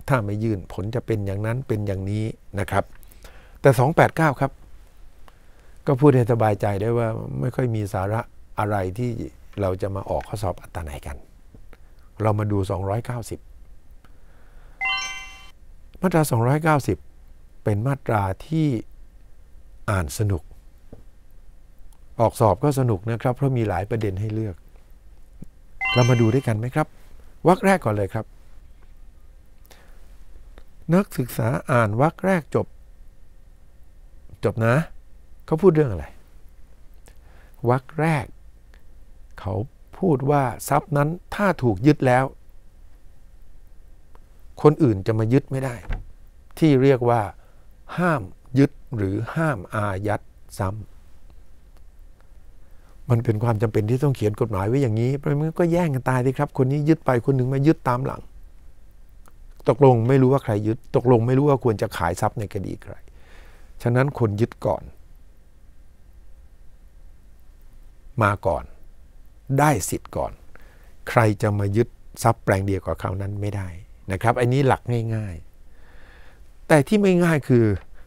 ถ้าไม่ยื่นผลจะเป็นอย่างนั้นเป็นอย่างนี้นะครับ แต่ 289 ครับ ก็พูดให้สบายใจได้ว่าไม่ค่อยมีสาระอะไรที่เราจะมาออกข้อสอบอัตราไหนกัน เรามาดู 290 มาตรา 290 เป็นมาตราที่อ่านสนุก ออกสอบก็สนุกนะครับ เพราะมีหลายประเด็นให้เลือก เรามาดูด้วยกันไหมครับวักแรกก่อนเลยครับ นักศึกษาอ่านวักแรกจบ จบนะเขาพูดเรื่องอะไรวักแรกเขาพูดว่าทรัพย์นั้นถ้าถูกยึดแล้ว คนอื่นจะมายึดไม่ได้ ที่เรียกว่า ห้ามยึดหรือห้ามอายัดซ้ำมันเป็นความจำเป็นที่ต้องเขียนกฎหมายไว้อย่างนี้เพราะมันก็แย่งกันตายดีครับ คนนี้ยึดไปคนนึงมายึดตามหลัง ตกลงไม่รู้ว่าใครยึด ตกลงไม่รู้ว่าควรจะขายทรัพย์ในคดีใครฉะนั้นคนยึดก่อน มาก่อนได้สิทธิ์ก่อน ใครจะมายึดทรัพย์แปลงเดียวกับเขานั้นไม่ได้นะครับอันนี้หลักง่าย ๆ แต่ที่ไม่ง่ายคือ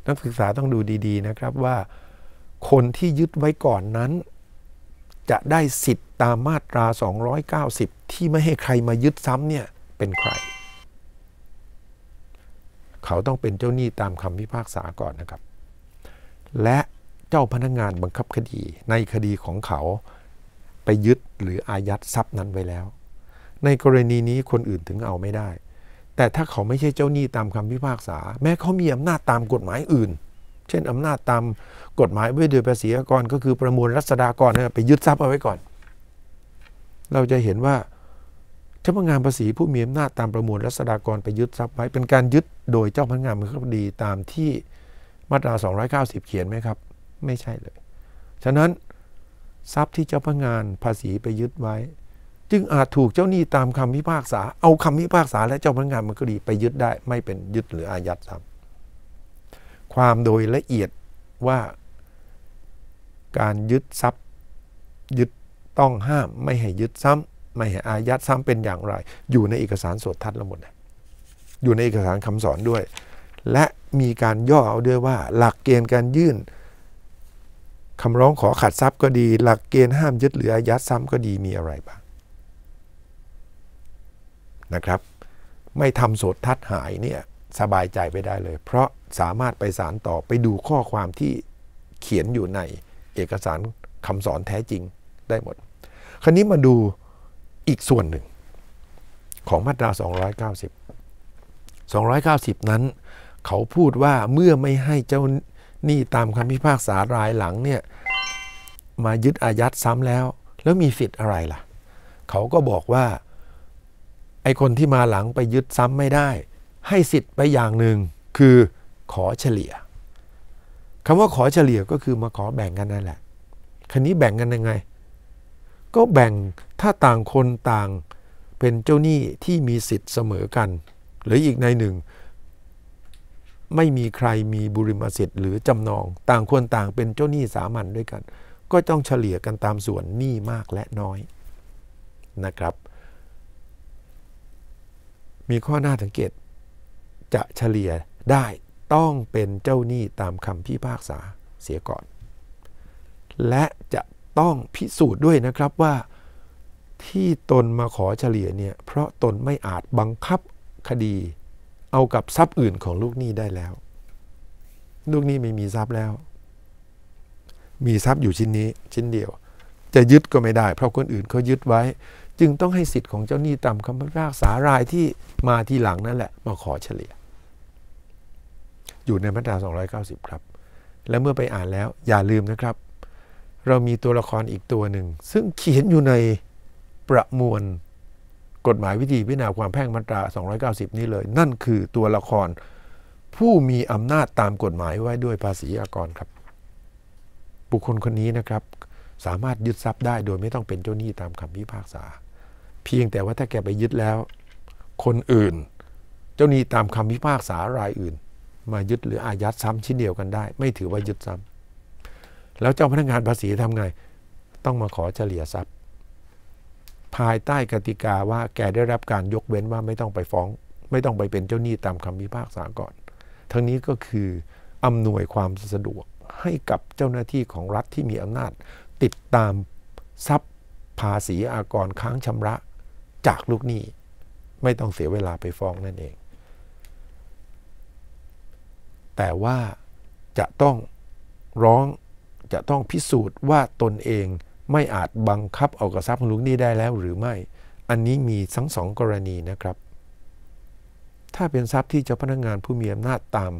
นักศึกษาต้องดูดีๆนะครับว่าคนที่ยึดไว้ก่อนนั้นจะได้สิทธิ์ตามมาตรา 290 ที่ไม่ให้ใครมายึดซ้ำเนี่ยเป็นใคร เขาต้องเป็นเจ้าหนี้ตามคำพิพากษาก่อนนะครับ และเจ้าพนักงงานบังคับคดีในคดีของเขาไปยึดหรืออายัดทรัพย์นั้นไว้แล้ว ในกรณีนี้คนอื่นถึงเอาไม่ได้ แต่ถ้าเขาไม่ใช่เจ้าหนี้ตามคำพิพากษา แม้เขามีอำนาจตามกฎหมายอื่น เช่นอำนาจตามกฎหมายเว้เดือภาษีกรก็คือประมวลรัษฎากรไปยึดทรัพย์เอาไว้ก่อน เราจะเห็นว่าเจ้าพนักงานภาษีผู้มีอำนาจตามประมวลรัษฎากรไปยึดทรัพย์ไว้เป็นการยึดโดยเจ้าพนักงานมืคดีตามที่มาตรา 290 เขียนไหมครับ ไม่ใช่เลยฉะนั้นทรัพย์ที่เจ้าพนักงานภาษีไปยึดไว้ จึงอาจถูกเจ้าหนี้ตามคำพิพากษา เอาคำพิพากษาและเจ้าพนักงานมันก็ดีไปยึดได้ไม่เป็นยึดหรืออายัดทรัพย์ความโดยละเอียดว่าการยึดทรัพย์ ยึดต้องห้ามไม่ให้ยึดซ้ำไม่ให้อายัดซ้ำเป็นอย่างไร อยู่ในเอกสารสดทัดละหมดนะอยู่ในเอกสารคำสอนด้วย และมีการย่อเอาด้วยว่าหลักเกณฑ์การยื่นคำร้องขอขัดทรัพย์ก็ดีหลักเกณฑ์ห้ามยึดหรืออายัดซ้ำก็ดีมีอะไรบ้างนะครับ ไม่ทำโสดทัดหายเนี่ยสบายใจไปได้เลย เพราะสามารถไปสารต่อไปดูข้อความที่เขียนอยู่ในเอกสารคำสอนแท้จริงได้หมด คราวนี้มาดูอีกส่วนหนึ่งของมาตรา 290 290 นั้น เขาพูดว่าเมื่อไม่ให้เจ้านี่ตามคำพิพากษารายหลังเนี่ยมายึดอายัดซ้ำแล้วแล้วมีสิทธิ์อะไรล่ะ เขาก็บอกว่าไอคนที่มาหลังไปยึดซ้ำไม่ได้ ให้สิทธิ์ไปอย่างหนึ่งคือขอเฉลี่ยคำว่าขอเฉลี่ยก็คือมาขอแบ่งกันนั่นแหละคันนี้แบ่งกันยังไงก็แบ่งถ้าต่างคนต่างเป็นเจ้าหนี้ที่มีสิทธิ์เสมอกัน หรืออีกในหนึ่งไม่มีใครมีบุริมสิทธิ์หรือจำนอง ต่างคนต่างเป็นเจ้าหนี้สามัญด้วยกัน ก็ต้องเฉลี่ยกันตามส่วนหนี้มากและน้อยนะครับ มีข้อหน้าสังเกต จะเฉลี่ยได้ต้องเป็นเจ้าหนี้ตามคำพิพากษาเสียก่อน และจะต้องพิสูจน์ด้วยนะครับว่าที่ตนมาขอเฉลี่ยเนี่ย เพราะตนไม่อาจบังคับคดีเอากับทรัพย์อื่นของลูกหนี้ได้แล้ว ลูกหนี้ไม่มีทรัพย์แล้ว มีทรัพย์อยู่ชิ้นนี้ ชิ้นเดียวจะยึดก็ไม่ได้เพราะคนอื่นเขายึดไว้ จึงต้องให้สิทธิ์ของเจ้าหนี้ตามคำพิพากษารายที่มาที่หลังนั่นแหละมาขอเฉลี่ย อยู่ในมาตรา 290 ครับ และเมื่อไปอ่านแล้วอย่าลืมนะครับ เรามีตัวละครอีกตัวหนึ่งซึ่งเขียนอยู่ในประมวลกฎหมายวิธีพิจารณาความแพ่งมาตรา 290 นี้เลย นั่นคือตัวละคร ผู้มีอำนาจตามกฎหมายไว้ด้วยภาษีอากรครับ บุคคลคนนี้นะครับ สามารถยึดทรัพย์ได้โดยไม่ต้องเป็นเจ้าหนี้ตามคำพิพากษา เพียงแต่ว่าถ้าแกไปยึดแล้ว คนอื่น เจ้าหนี้ตามคำพิพากษารายอื่น มายึดหรืออายัดซ้ำชิ้นเดียวกันได้ ไม่ถือว่ายึดซ้ำแล้วเจ้าพนักงานภาษีทำไง ต้องมาขอเฉลี่ยทรัพย์ภายใต้กติกาว่าแกได้รับการยกเว้นว่าไม่ต้องไปฟ้อง ไม่ต้องไปเป็นเจ้าหนี้ตามคำพิพากษาก่อน ทั้งนี้ก็คืออำนวยความสะดวกให้กับเจ้าหน้าที่ของรัฐที่มีอำนาจ ติดตามทรัพย์ภาษีอากรค้างชำระ จากลูกหนี้ ไม่ต้องเสียเวลาไปฟ้องนั่นเอง แต่ว่าจะต้องร้องจะต้องพิสูจน์ว่าตนเองไม่อาจบังคับเอากระซรับของลูกหนี้ได้แล้วหรือไม่ อันนี้มีทั้งสองกรณีนะครับ ถ้าเป็นทรัพย์ที่เจ้าพนักงานผู้มีอำนาจตาม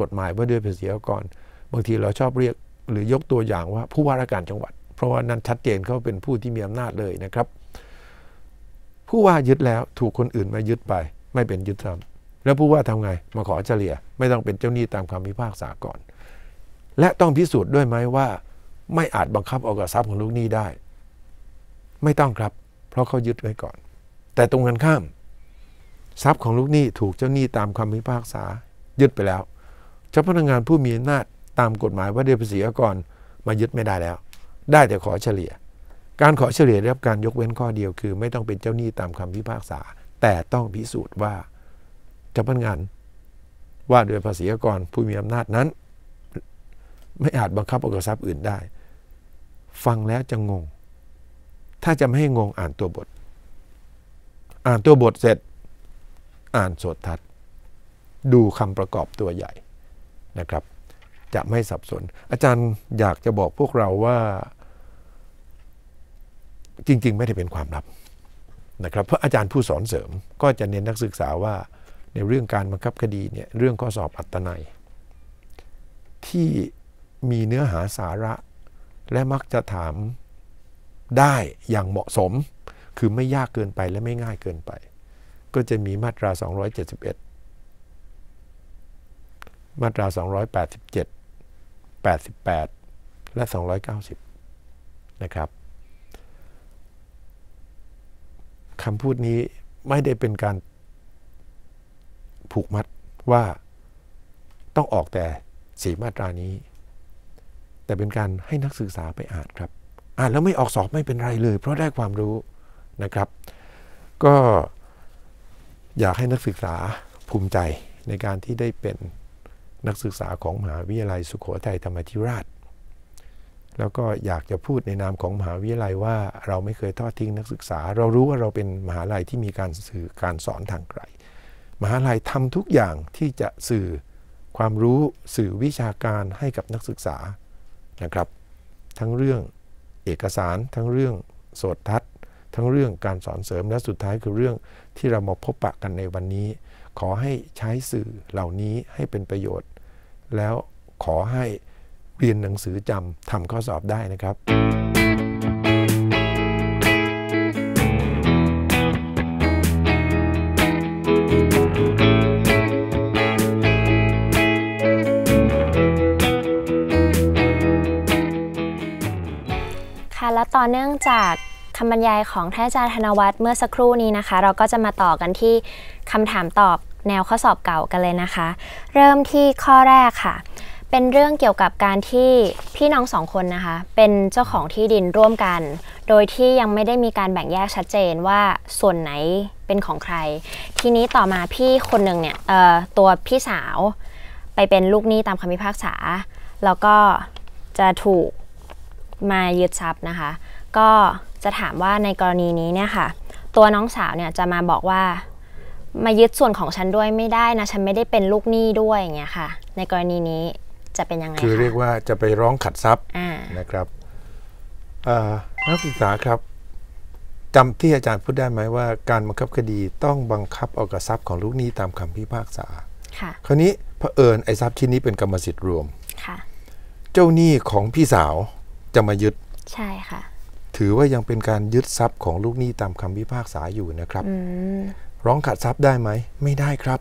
กฎหมายว่าด้วยภาษีอากรบางทีเราชอบเรียกหรือยกตัวอย่างว่าผู้ว่าราชการจังหวัด เพราะว่านั้นชัดเจนเขาเป็นผู้ที่มีอำนาจเลยนะครับ ผู้ว่ายึดแล้วถูกคนอื่นมายึดไป ไม่เป็นยึดทรัพย์แล้วผู้ว่าทำไงมาขอเฉลี่ย ไม่ต้องเป็นเจ้าหนี้ตามคำพิพากษาก่อน และต้องพิสูจน์ด้วยไหมว่าไม่อาจบังคับเอากับทรัพย์ของลูกหนี้ได้ ไม่ต้องครับ เพราะเขายึดไว้ก่อน แต่ตรงกันข้าม ทรัพย์ของลูกหนี้ถูกเจ้าหนี้ตามคำพิพากษายึดไปแล้ว เจ้าพนักงานผู้มีอำนาจตามกฎหมายว่าเดียภาษีก่อนมายึดไม่ได้แล้ว ได้แต่ขอเฉลี่ย การขอเฉลี่ยได้รับการยกเว้นข้อเดียวคือ ไม่ต้องเป็นเจ้าหนี้ตามคำพิพากษา แต่ต้องพิสูจน์ว่าเจ้าพนักงานว่าโดยภาษีกรผู้มีอำนาจนั้น ไม่อาจบังคับเอกทรัพย์อื่นได้ฟังแล้วจะงง ถ้าจะไม่ให้งงอ่านตัวบท อ่านตัวบทเสร็จ อ่านสวดทัศน์ ดูคำประกอบตัวใหญ่ นะครับ จะไม่สับสน อาจารย์อยากจะบอกพวกเราว่า จริง ๆ ไม่ได้เป็นความลับนะครับ เพราะอาจารย์ผู้สอนเสริมก็จะเน้นนักศึกษาว่าในเรื่องการบังคับคดีเนี่ยเรื่องข้อสอบอัตนัยที่มีเนื้อหาสาระและมักจะถามได้อย่างเหมาะสม คือไม่ยากเกินไปและไม่ง่ายเกินไป ก็จะมีมาตรา 271 มาตรา 287 88 และ 290 นะครับ คำพูดนี้ไม่ได้เป็นการผูกมัดว่าต้องออกแต่สีมาตรานี้แต่เป็นการให้นักศึกษาไปอ่านครับ อ่านแล้วไม่ออกสอบไม่เป็นไรเลย เพราะได้ความรู้นะครับ ก็อยากให้นักศึกษาภูมิใจในการที่ได้เป็นนักศึกษาของมหาวิทยาลัยสุขโขทัยธรรมธิราช แล้วก็อยากจะพูดในนามของมหาวิทยาลัยว่าเราไม่เคยทอดทิ้งนักศึกษา เรารู้ว่าเราเป็นมหาลัยที่มีการสื่อการสอนทางไกล มหาลัยทำทุกอย่างที่จะสื่อความรู้สื่อวิชาการให้กับนักศึกษานะครับทั้งเรื่องเอกสารทั้งเรื่องโสดทัศน์ ทั้งเรื่องการสอนเสริมและสุดท้ายคือเรื่องที่เรามาพบปะกันในวันนี้ ขอให้ใช้สื่อเหล่านี้ให้เป็นประโยชน์ แล้วขอให้เรียนหนังสือจำทำข้อสอบได้นะครับอเนื่องจากคำบรรยายของท่านอาจารย์ธนวัฒน์เมื่อสักครู่นี้นะคะ เราก็จะมาต่อกันที่คำถามตอบแนวข้อสอบเก่ากันเลยนะคะ เริ่มที่ข้อแรกค่ะ เป็นเรื่องเกี่ยวกับการที่พี่น้องสองคนนะคะ เป็นเจ้าของที่ดินร่วมกัน โดยที่ยังไม่ได้มีการแบ่งแยกชัดเจนว่าส่วนไหนเป็นของใคร ทีนี้ต่อมาพี่คนหนึ่งเนี่ยตัวพี่สาว ไปเป็นลูกหนี้ตามคำพิพากษาแล้วก็จะถูกมายึดทรัพย์นะคะก็จะถามว่าในกรณีนี้เนี่ยค่ะตัวน้องสาวเนี่ยจะมาบอกว่ามายึดส่วนของฉันด้วยไม่ได้นะ ฉันไม่ได้เป็นลูกหนี้ด้วยอย่างเงี้ยค่ะ ในกรณีนี้จะเป็นยังไงคือเรียกว่าจะไปร้องขัดทรัพย์นะครับนักศึกษาครับจำที่อาจารย์พูดได้ไหมว่าการบังคับคดีต้องบังคับเอากับทรัพย์ของลูกหนี้ตามคำพิพากษาค่ะคราวนี้เผอิญไอ้ทรัพย์ที่นนี้เป็นกรรมสิทธิ์รวมค่ะเจ้าหนี้ของพี่สาวจะมายึดใช่ค่ะถือว่ายังเป็นการยึดทรัพย์ของลูกหนี้ตามคำพิพากษาอยู่นะครับ ร้องขัดทรัพย์ได้ไหม ไม่ได้ครับ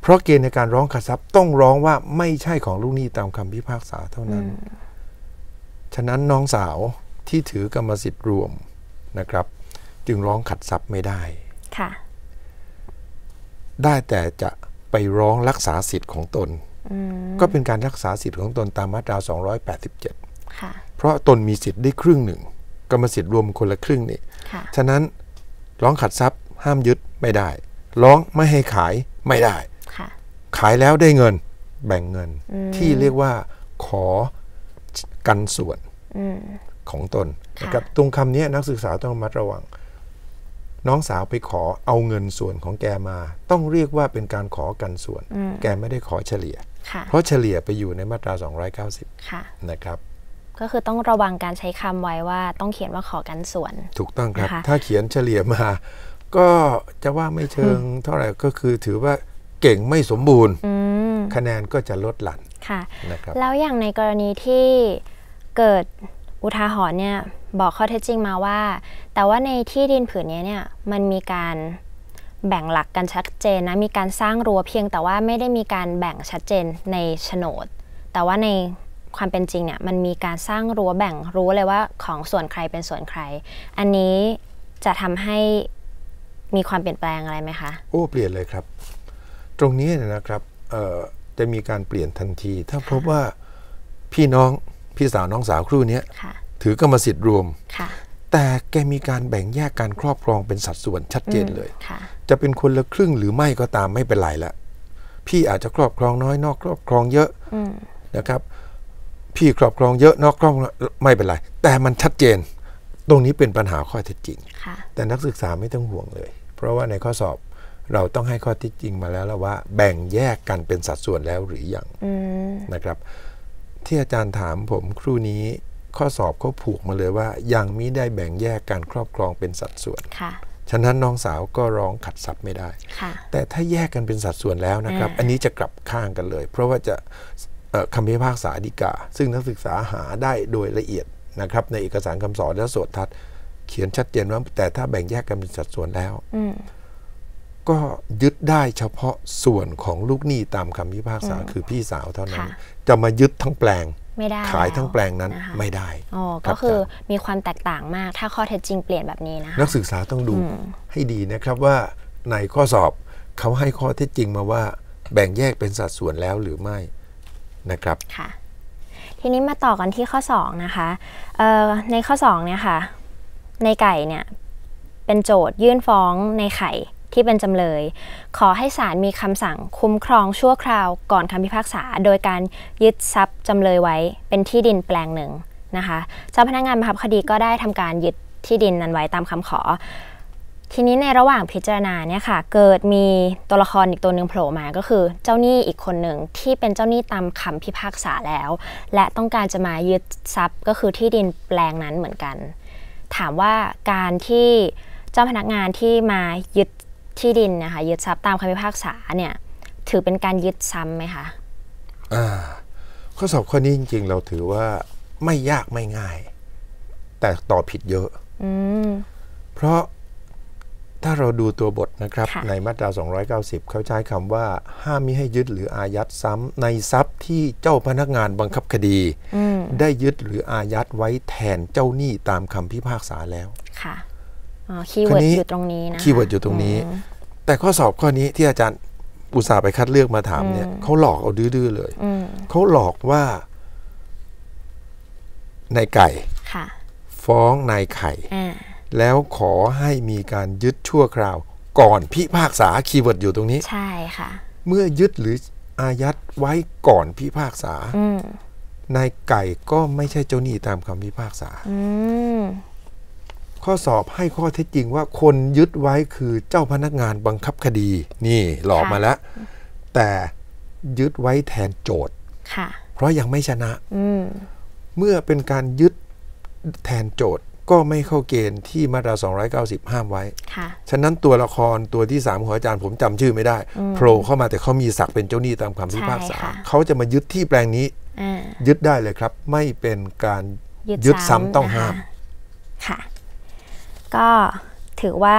เพราะเกณฑ์ในการร้องขัดทรัพย์ต้องร้องว่าไม่ใช่ของลูกหนี้ตามคำพิพากษาเท่านั้น ฉะนั้น น้องสาวที่ถือกรรมสิทธิ์รวมนะครับ จึงร้องขัดทรัพย์ไม่ได้ ค่ะ ได้แต่จะไปร้องรักษาสิทธิ์ของตน ก็เป็นการรักษาสิทธิ์ของตนตามมาตรา 287ค่ะ เพราะตนมีสิทธิ์ได้ครึ่งหนึ่งกรรมสิทธิ์รวมคนละครึ่งนี่ ฉะนั้น ร้องขัดทรัพย์ห้ามยึดไม่ได้ ร้องไม่ให้ขายไม่ได้ ขายแล้วได้เงินแบ่งเงิน ที่เรียกว่า ขอกันส่วนของตน กับตรงคำนี้นักศึกษาต้องมัดระวัง น้องสาวไปขอเอาเงินส่วนของแกมาต้องเรียกว่าเป็นการขอกันส่วน แกไม่ได้ขอเฉลี่ยเพราะเฉลี่ยไปอยู่ในมาตรา290นะครับก็คือต้องระวังการใช้คำไว้ว่า ต้องเขียนว่าขอกันส่วน ถูกต้องครับ ถ้าเขียนเฉลี่ยมาก็จะว่าไม่เชิงเท่าไหร่ก็คือถือว่าเก่งไม่สมบูรณ์คะแนนก็จะลดหลั่นค่ะนะครับแล้วอย่างในกรณีที่เกิดอุทาหรณ์เนี่ยบอกข้อเท็จจริงมาว่า แต่ว่าในที่ดินผืนนี้เนี่ยมันมีการแบ่งหลักกันชัดเจนนะมีการสร้างรั้วเพียง แต่ว่าไม่ได้มีการแบ่งชัดเจนในโฉนด แต่ว่าในความเป็นจริงเนี่ยมันมีการสร้างรั้วแบ่งรู้เลยว่า ของส่วนใครเป็นส่วนใคร อันนี้จะทำให้มีความเปลี่ยนแปลงอะไรไหมคะ โอ้ เปลี่ยนเลยครับ ตรงนี้นะครับจะมีการเปลี่ยนทันที ถ้าพบว่าพี่น้องพี่สาวน้องสาวครู่นี้ถือกรรมสิทธิ์รวมแต่แกมีการแบ่งแยกการครอบครองเป็นสัดส่วนชัดเจนเลยจะเป็นคนละครึ่งหรือไม่ก็ตามไม่เป็นไรละพี่อาจจะครอบครองน้อย นอก ครอบครองเยอะนะครับพี่ครอบครองเยอะนอกครอบไม่เป็นไร แต่มันชัดเจนตรงนี้เป็นปัญหาข้อเท็จจริง แต่นักศึกษาไม่ต้องห่วงเลย เพราะว่าในข้อสอบเราต้องให้ข้อเท็จจริงมาแล้วแล้วว่าแบ่งแยกกันเป็นสัดส่วนแล้วหรืออยังนะครับ ที่อาจารย์ถามผมครู่นี้ข้อสอบเขาผูกมาเลยว่า ยังมิได้แบ่งแยกการครอบครองเป็นสัดส่วนฉะนั้นน้องสาวก็ร้องขัดสับไม่ได้แต่ถ้าแยกกันเป็นสัดส่วนแล้วนะครับ อันนี้จะกลับข้างกันเลย เพราะว่าจะคำพิพากษาดีกาซึ่งนักศึกษาหาได้โดยละเอียดนะครับ ในเอกสารคำสอนและสวดทัศเขียนชัดเจนว่า แต่ถ้าแบ่งแยกกันเป็นสัดส่วนแล้ว ก็ยึดได้เฉพาะส่วนของลูกหนี้ตามคำพิพากษาคือพี่สาวเท่านั้น จะมายึดทั้งแปลงไม่ได้ขายทั้งแปลงนั้นไม่ได้อ๋อก็คือมีความแตกต่างมาก ถ้าข้อเท็จจริง เปลี่ยนแบบนี้นะนักศึกษาต้องดูให้ดีนะครับว่า ในข้อสอบเขาให้ข้อเท็จจริงมาว่า แบ่งแยกเป็นสัดส่วนแล้วหรือไม่นะครับค่ะทีนี้มาต่อกันที่ข้อ2นะคะในข้อ2เนี่ยค่ะในไก่เนี่ยเป็นโจทยื่นฟ้องในไข่ที่เป็นจำเลย ขอให้ศาลมีคำสั่งคุ้มครองชั่วคราวก่อนคำพิพากษาโดยการยึดทรัพย์จำเลยไว้เป็นที่ดินแปลงหนึ่งนะคะเจ้าพนักงานบังคับคดีก็ได้ทำการยึดที่ดินนั้นไว้ตามคำขอทีนี้ในระหว่างพิจารณาเนี่ยค่ะ เกิดมีตัวละครอีกตัวหนึ่งโผล่มาก็คือ เจ้าหนี้อีกคนหนึ่งที่เป็นเจ้าหนี้ตามคำพิพากษาแล้ว และต้องการจะมายึดทรัพย์ก็คือที่ดินแปลงนั้นเหมือนกัน ถามว่าการที่เจ้าพนักงานที่มายึดที่ดินนะคะยึดทรัพย์ตามคำพิพากษาเนี่ย ถือเป็นการยึดซ้ำไหมคะอ่าข้อสอบข้อนี้จริงๆเราถือว่าไม่ยากไม่ง่าย แต่ตอบผิดเยอะอเพราะถ้าเราดูตัวบทนะครับ ในมาตรา 290 เขาใช้คำว่าห้ามมิให้ยึดหรืออายัดซ้ำในทรัพย์ที่เจ้าพนักงานบังคับคดีได้ยึดหรืออายัดไว้แทนเจ้าหนี้ตามคำพิพากษาแล้วค่ะคีย์เวิร์ดอยู่ตรงนี้นะคีย์เวิร์ดอยู่ตรงนี้ แต่ข้อสอบข้อนี้ที่อาจารย์อุตส่าห์ไปคัดเลือกมาถามเนี่ยเขาหลอกเอาดื้อๆเลยเขาหลอกว่า ในไก่ ฟ้องนายไข่แล้วขอให้มีการยึดชั่วคราว ก่อนพิพากษาคีย์เวิร์ดอยู่ตรงนี้ใช่ค่ะเมื่อยึดหรืออายัดไว้ก่อนพิพากษานายไก่ก็ไม่ใช่เจ้าหนี้ตามคำพิพากษาข้อสอบให้ข้อเท็จจริงว่าคนยึดไว้คือเจ้าพนักงานบังคับคดี นี่ หลอกมาแล้วแต่ยึดไว้แทนโจทย์เพราะยังไม่ชนะเมื่อเป็นการยึดแทนโจทยก็ไม่เข้าเกณฑ์ที่มาตรา 290 ห้ามไว้ฉะนั้นตัวละครตัวที่ 3 ของอาจารย์ผมจำชื่อไม่ได้โผล่เข้ามาแต่เขามีศักดิ์เป็นเจ้าหนี้ตามความพิพากษาเขาจะมายึดที่แปลงนี้ ยึดได้เลยครับ ไม่เป็นการยึดซ้ำต้องห้าม ค่ะก็ถือว่า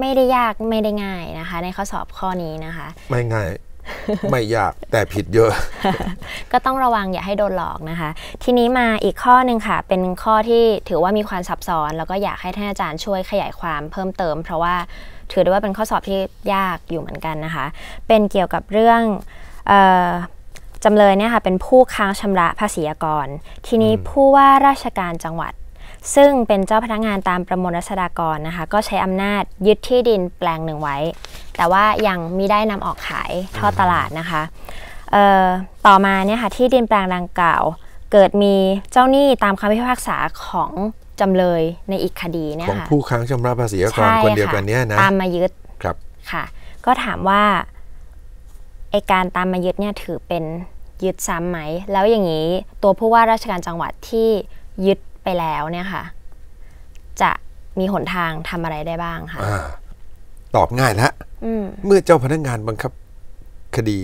ไม่ได้ยากไม่ได้ง่ายนะคะ ในข้อสอบข้อนี้นะคะ ไม่ง่ายไม่ยากแต่ผิดเยอะ ก็ต้องระวังอย่าให้โดนหลอกนะคะ ทีนี้มาอีกข้อหนึ่งค่ะเป็นข้อที่ถือว่ามีความซับซ้อน แล้วก็อยากให้ท่านอาจารย์ช่วยขยายความเพิ่มเติม เพราะว่าถือได้ว่าเป็นข้อสอบที่ยากอยู่เหมือนกันนะคะ เป็นเกี่ยวกับเรื่องจำเลยเนี่ยค่ะเป็นผู้ค้างชำระภาษีกร ทีนี้ผู้ว่าราชการจังหวัด ซึ่งเป็นเจ้าพนักงานตามประมวลรัษฎากรนะคะก็ใช้อำนาจยึดที่ดินแปลงหนึ่งไว้แต่ว่ายังไม่ได้นำออกขายท่อตลาดนะคะต่อมาเนี่ยค่ะที่ดินแปลงดังกล่าวเกิดมีเจ้าหนี้ตามคำพิพากษาของจำเลยในอีกคดีเนี่ยค่ะของผู้ค้างชำระภาษีก่กนคนเดียวกันเนี่ยนะตามมายึดครับค่ะ ก็ถามว่าไอการตามมายึดเนี่ยถือเป็นยึดซ้ำไหมแล้วอย่างนี้ตัวผู้ว่าราชการจังหวัดที่ยึดไปแล้วเนี่ยค่ะจะมีหนทางทำอะไรได้บ้างคะะตอบง่ายแล้วเมื่อเจ้าพนักงานบังคับคดี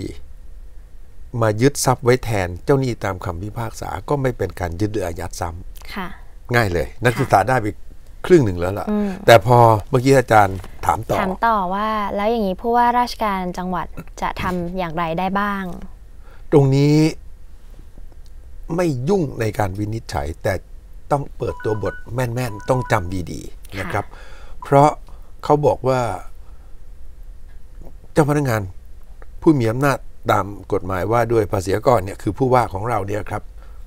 มายึดทรัพย์ไว้แทนเจ้าหนี้ตามคำพิพากษา ก็ไม่เป็นการยึดหรืออายัดซ้ำง่ายเลย นักศึกษาได้ไปครึ่งหนึ่งแล้วล่ะแต่พอเมื่อกี้อาจารย์ถามต่อ ถามต่อว่าแล้วอย่างนี้ผู้ว่าราชการจังหวัดจะทำอย่างไรได้บ้าง ตรงนี้ไม่ยุ่งในการวินิจฉัยแต่ต้องเปิดตัวบทแม่นๆ ต้องจำดีๆ นะครับ เพราะเขาบอกว่าเจ้าพนักงานผู้มีอำนาจตามกฎหมายว่าด้วยภาษีก่อนเนี่ยคือผู้ว่าของเราเนี่ยครับ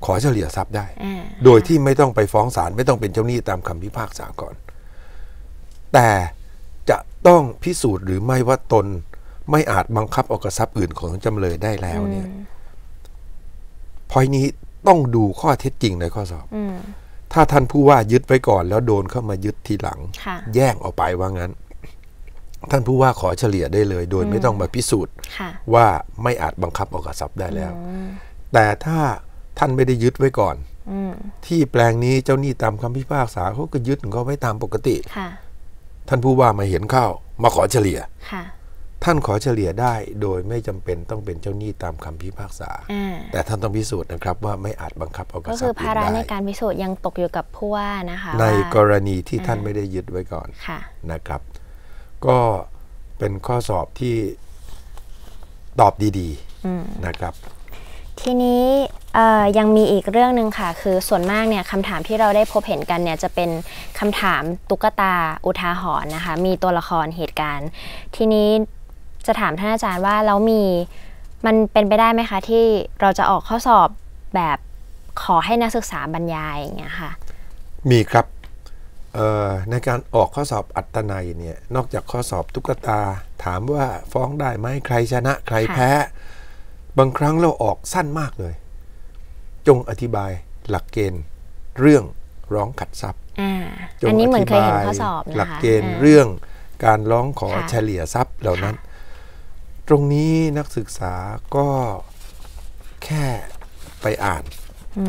ขอเฉลี่ยทรัพย์ได้ โดยที่ไม่ต้องไปฟ้องศาลไม่ต้องเป็นเจ้าหนี้ตามคำพิพากษาก่อน แต่จะต้องพิสูจน์หรือไม่ว่าตนไม่อาจบังคับออกทรัพย์อื่นของจำเลยได้แล้วเนี่ยพอยนี้ต้องดูข้อเท็จจริงในข้อสอบถ้าท่านผู้ว่ายึดไว้ก่อน แล้วโดนเข้ามายึดทีหลังแยกออกไปว่างั้นท่านผู้ว่าขอเฉลี่ยได้เลย โดยไม่ต้องมาพิสูจน์ว่าไม่อาจบังคับออกกรัสยบได้แล้วแต่ถ้าท่านไม่ได้ยึดไว้ก่อนอที่แปลงนี้เจ้าหนี้ตามคำพิพากษาเขาก็ยึดก็เขาไว้ตามปกติท่านผู้ว่ามาเห็นเข้า มาขอเฉลี่ยท่านขอเฉลี่ยได้โดยไม่จำเป็นต้องเป็นเจ้าหนี้ตามคำพิพากษาแต่ท่านต้องพิสูจน์นะครับ ว่าไม่อาจบังคับเอากระรับได้ก็คือภาระในการพิสูจน์ยังตกอยู่กับผู้ว่านะคะในกรณีที่ท่านไม่ได้ยึดไว้ก่อนนะครับก็เป็นข้อสอบที่ตอบดีๆนะครับ ทีนี้ยังมีอีกเรื่องหนึ่งค่ะ คือส่วนมากเนี่ยคำถามที่เราได้พบเห็นกันเนี่ยจะเป็นคำถามตุ๊กตาอุทาหรณ์นะคะมีตัวละครเหตุการณ์ทีนี้จะถามท่านอาจารย์ว่าแล้วมีมันเป็นไปได้ไหมคะ ที่เราจะออกข้อสอบแบบขอให้นักศึกษาบรรยายอย่างเงี้ยค่ะมีครับในการออกข้อสอบอัตนัยเนี่ยนอกจากข้อสอบตุ๊กตาถามว่าฟ้องได้ไหมใครชนะใครแพ้ บางครั้งเราออกสั้นมากเลย จงอธิบายหลักเกณฑ์เรื่องร้องขัดทรัพย์จงอนนอธิบายหลักเกณฑ์เรื่องการร้องขอเฉลี่ยทรัพย์เหล่านั้น ตรงนี้นักศึกษาก็แค่ไปอ่าน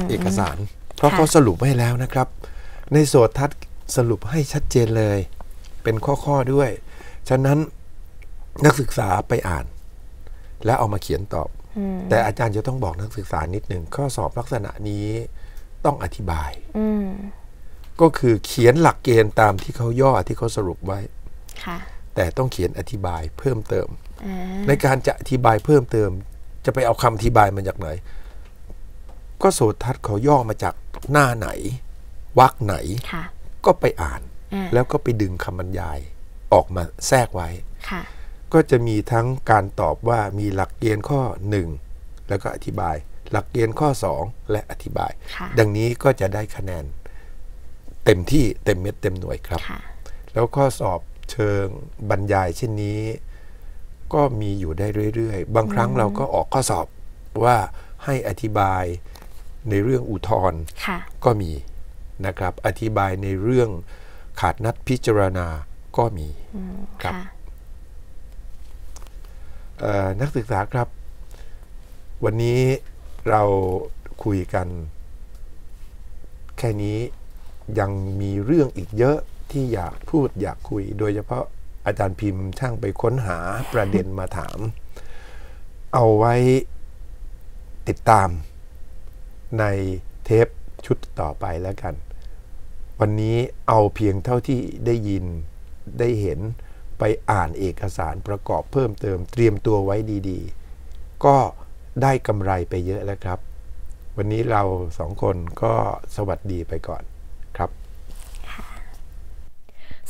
เอกสาร เพราะเขาสรุปไว้แล้วนะครับ ในโสทัศน์สรุปให้ชัดเจนเลยเป็นข้อๆด้วย ฉะนั้นนักศึกษาไปอ่าน แล้วเอามาเขียนตอบแต่อาจารย์จะต้องบอกนักศึกษานิดหนึ่งข้อสอบลักษณะนี้ต้องอธิบายก็คือเขียนหลักเกณฑ์ตามที่เขาย่อที่เขาสรุปไว้แต่ต้องเขียนอธิบายเพิ่มเติมในการจะอธิบายเพิ่มเติม จะไปเอาคำอธิบายมาจากไหน ก็โสทัศน์เขาย่อมาจากหน้าไหนวักไหนก็ไปอ่านแล้วก็ไปดึงคำบรรยายออกมาแทรกไว้ ก็จะมีทั้งการตอบว่ามีหลักเกณฑ์ข้อ 1 แล้วก็อธิบายหลักเกณฑ์ข้อ 2 และอธิบาย ดังนี้ก็จะได้คะแนนเต็มที่เต็มเม็ด เต็มหน่วยครับ แล้วข้อสอบเชิงบรรยาย เช่นนี้ ก็มีอยู่ได้เรื่อย ๆ บางครั้งเราก็ออกข้อสอบว่าให้อธิบายในเรื่องอุทธรณ์ก็มีนะครับ อธิบายในเรื่องขาดนัดพิจารณาก็มีครับนักศึกษาครับ วันนี้เราคุยกัน แค่นี้ยังมีเรื่องอีกเยอะที่อยากพูดอยากคุย โดยเฉพาะอาจารย์พิมพ์ ช่างไปค้นหาประเด็นมาถาม เอาไว้ติดตามในเทปชุดต่อไปแล้วกันวันนี้เอาเพียงเท่าที่ได้ยินได้เห็นไปอ่านเอกสารประกอบเพิ่มเติมเตรียมตัวไว้ดีๆ ก็ได้กำไรไปเยอะแล้วครับ วันนี้เราสองคนก็สวัสดีไปก่อน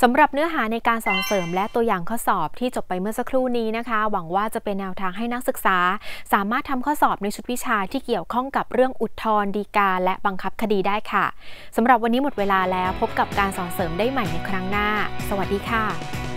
สำหรับเนื้อหาในการสอนเสริม และตัวอย่างข้อสอบที่จบไปเมื่อสักครู่นี้นะคะ หวังว่าจะเป็นแนวทางให้นักศึกษา สามารถทำข้อสอบในชุดวิชา ที่เกี่ยวข้องกับเรื่องอุทธรณ์ีกาและบังคับคดีได้ค่ะสำหรับวันนี้หมดเวลาแล้วพบกับการสอนเสริมได้ใหม่ในครั้งหน้า สวัสดีค่ะ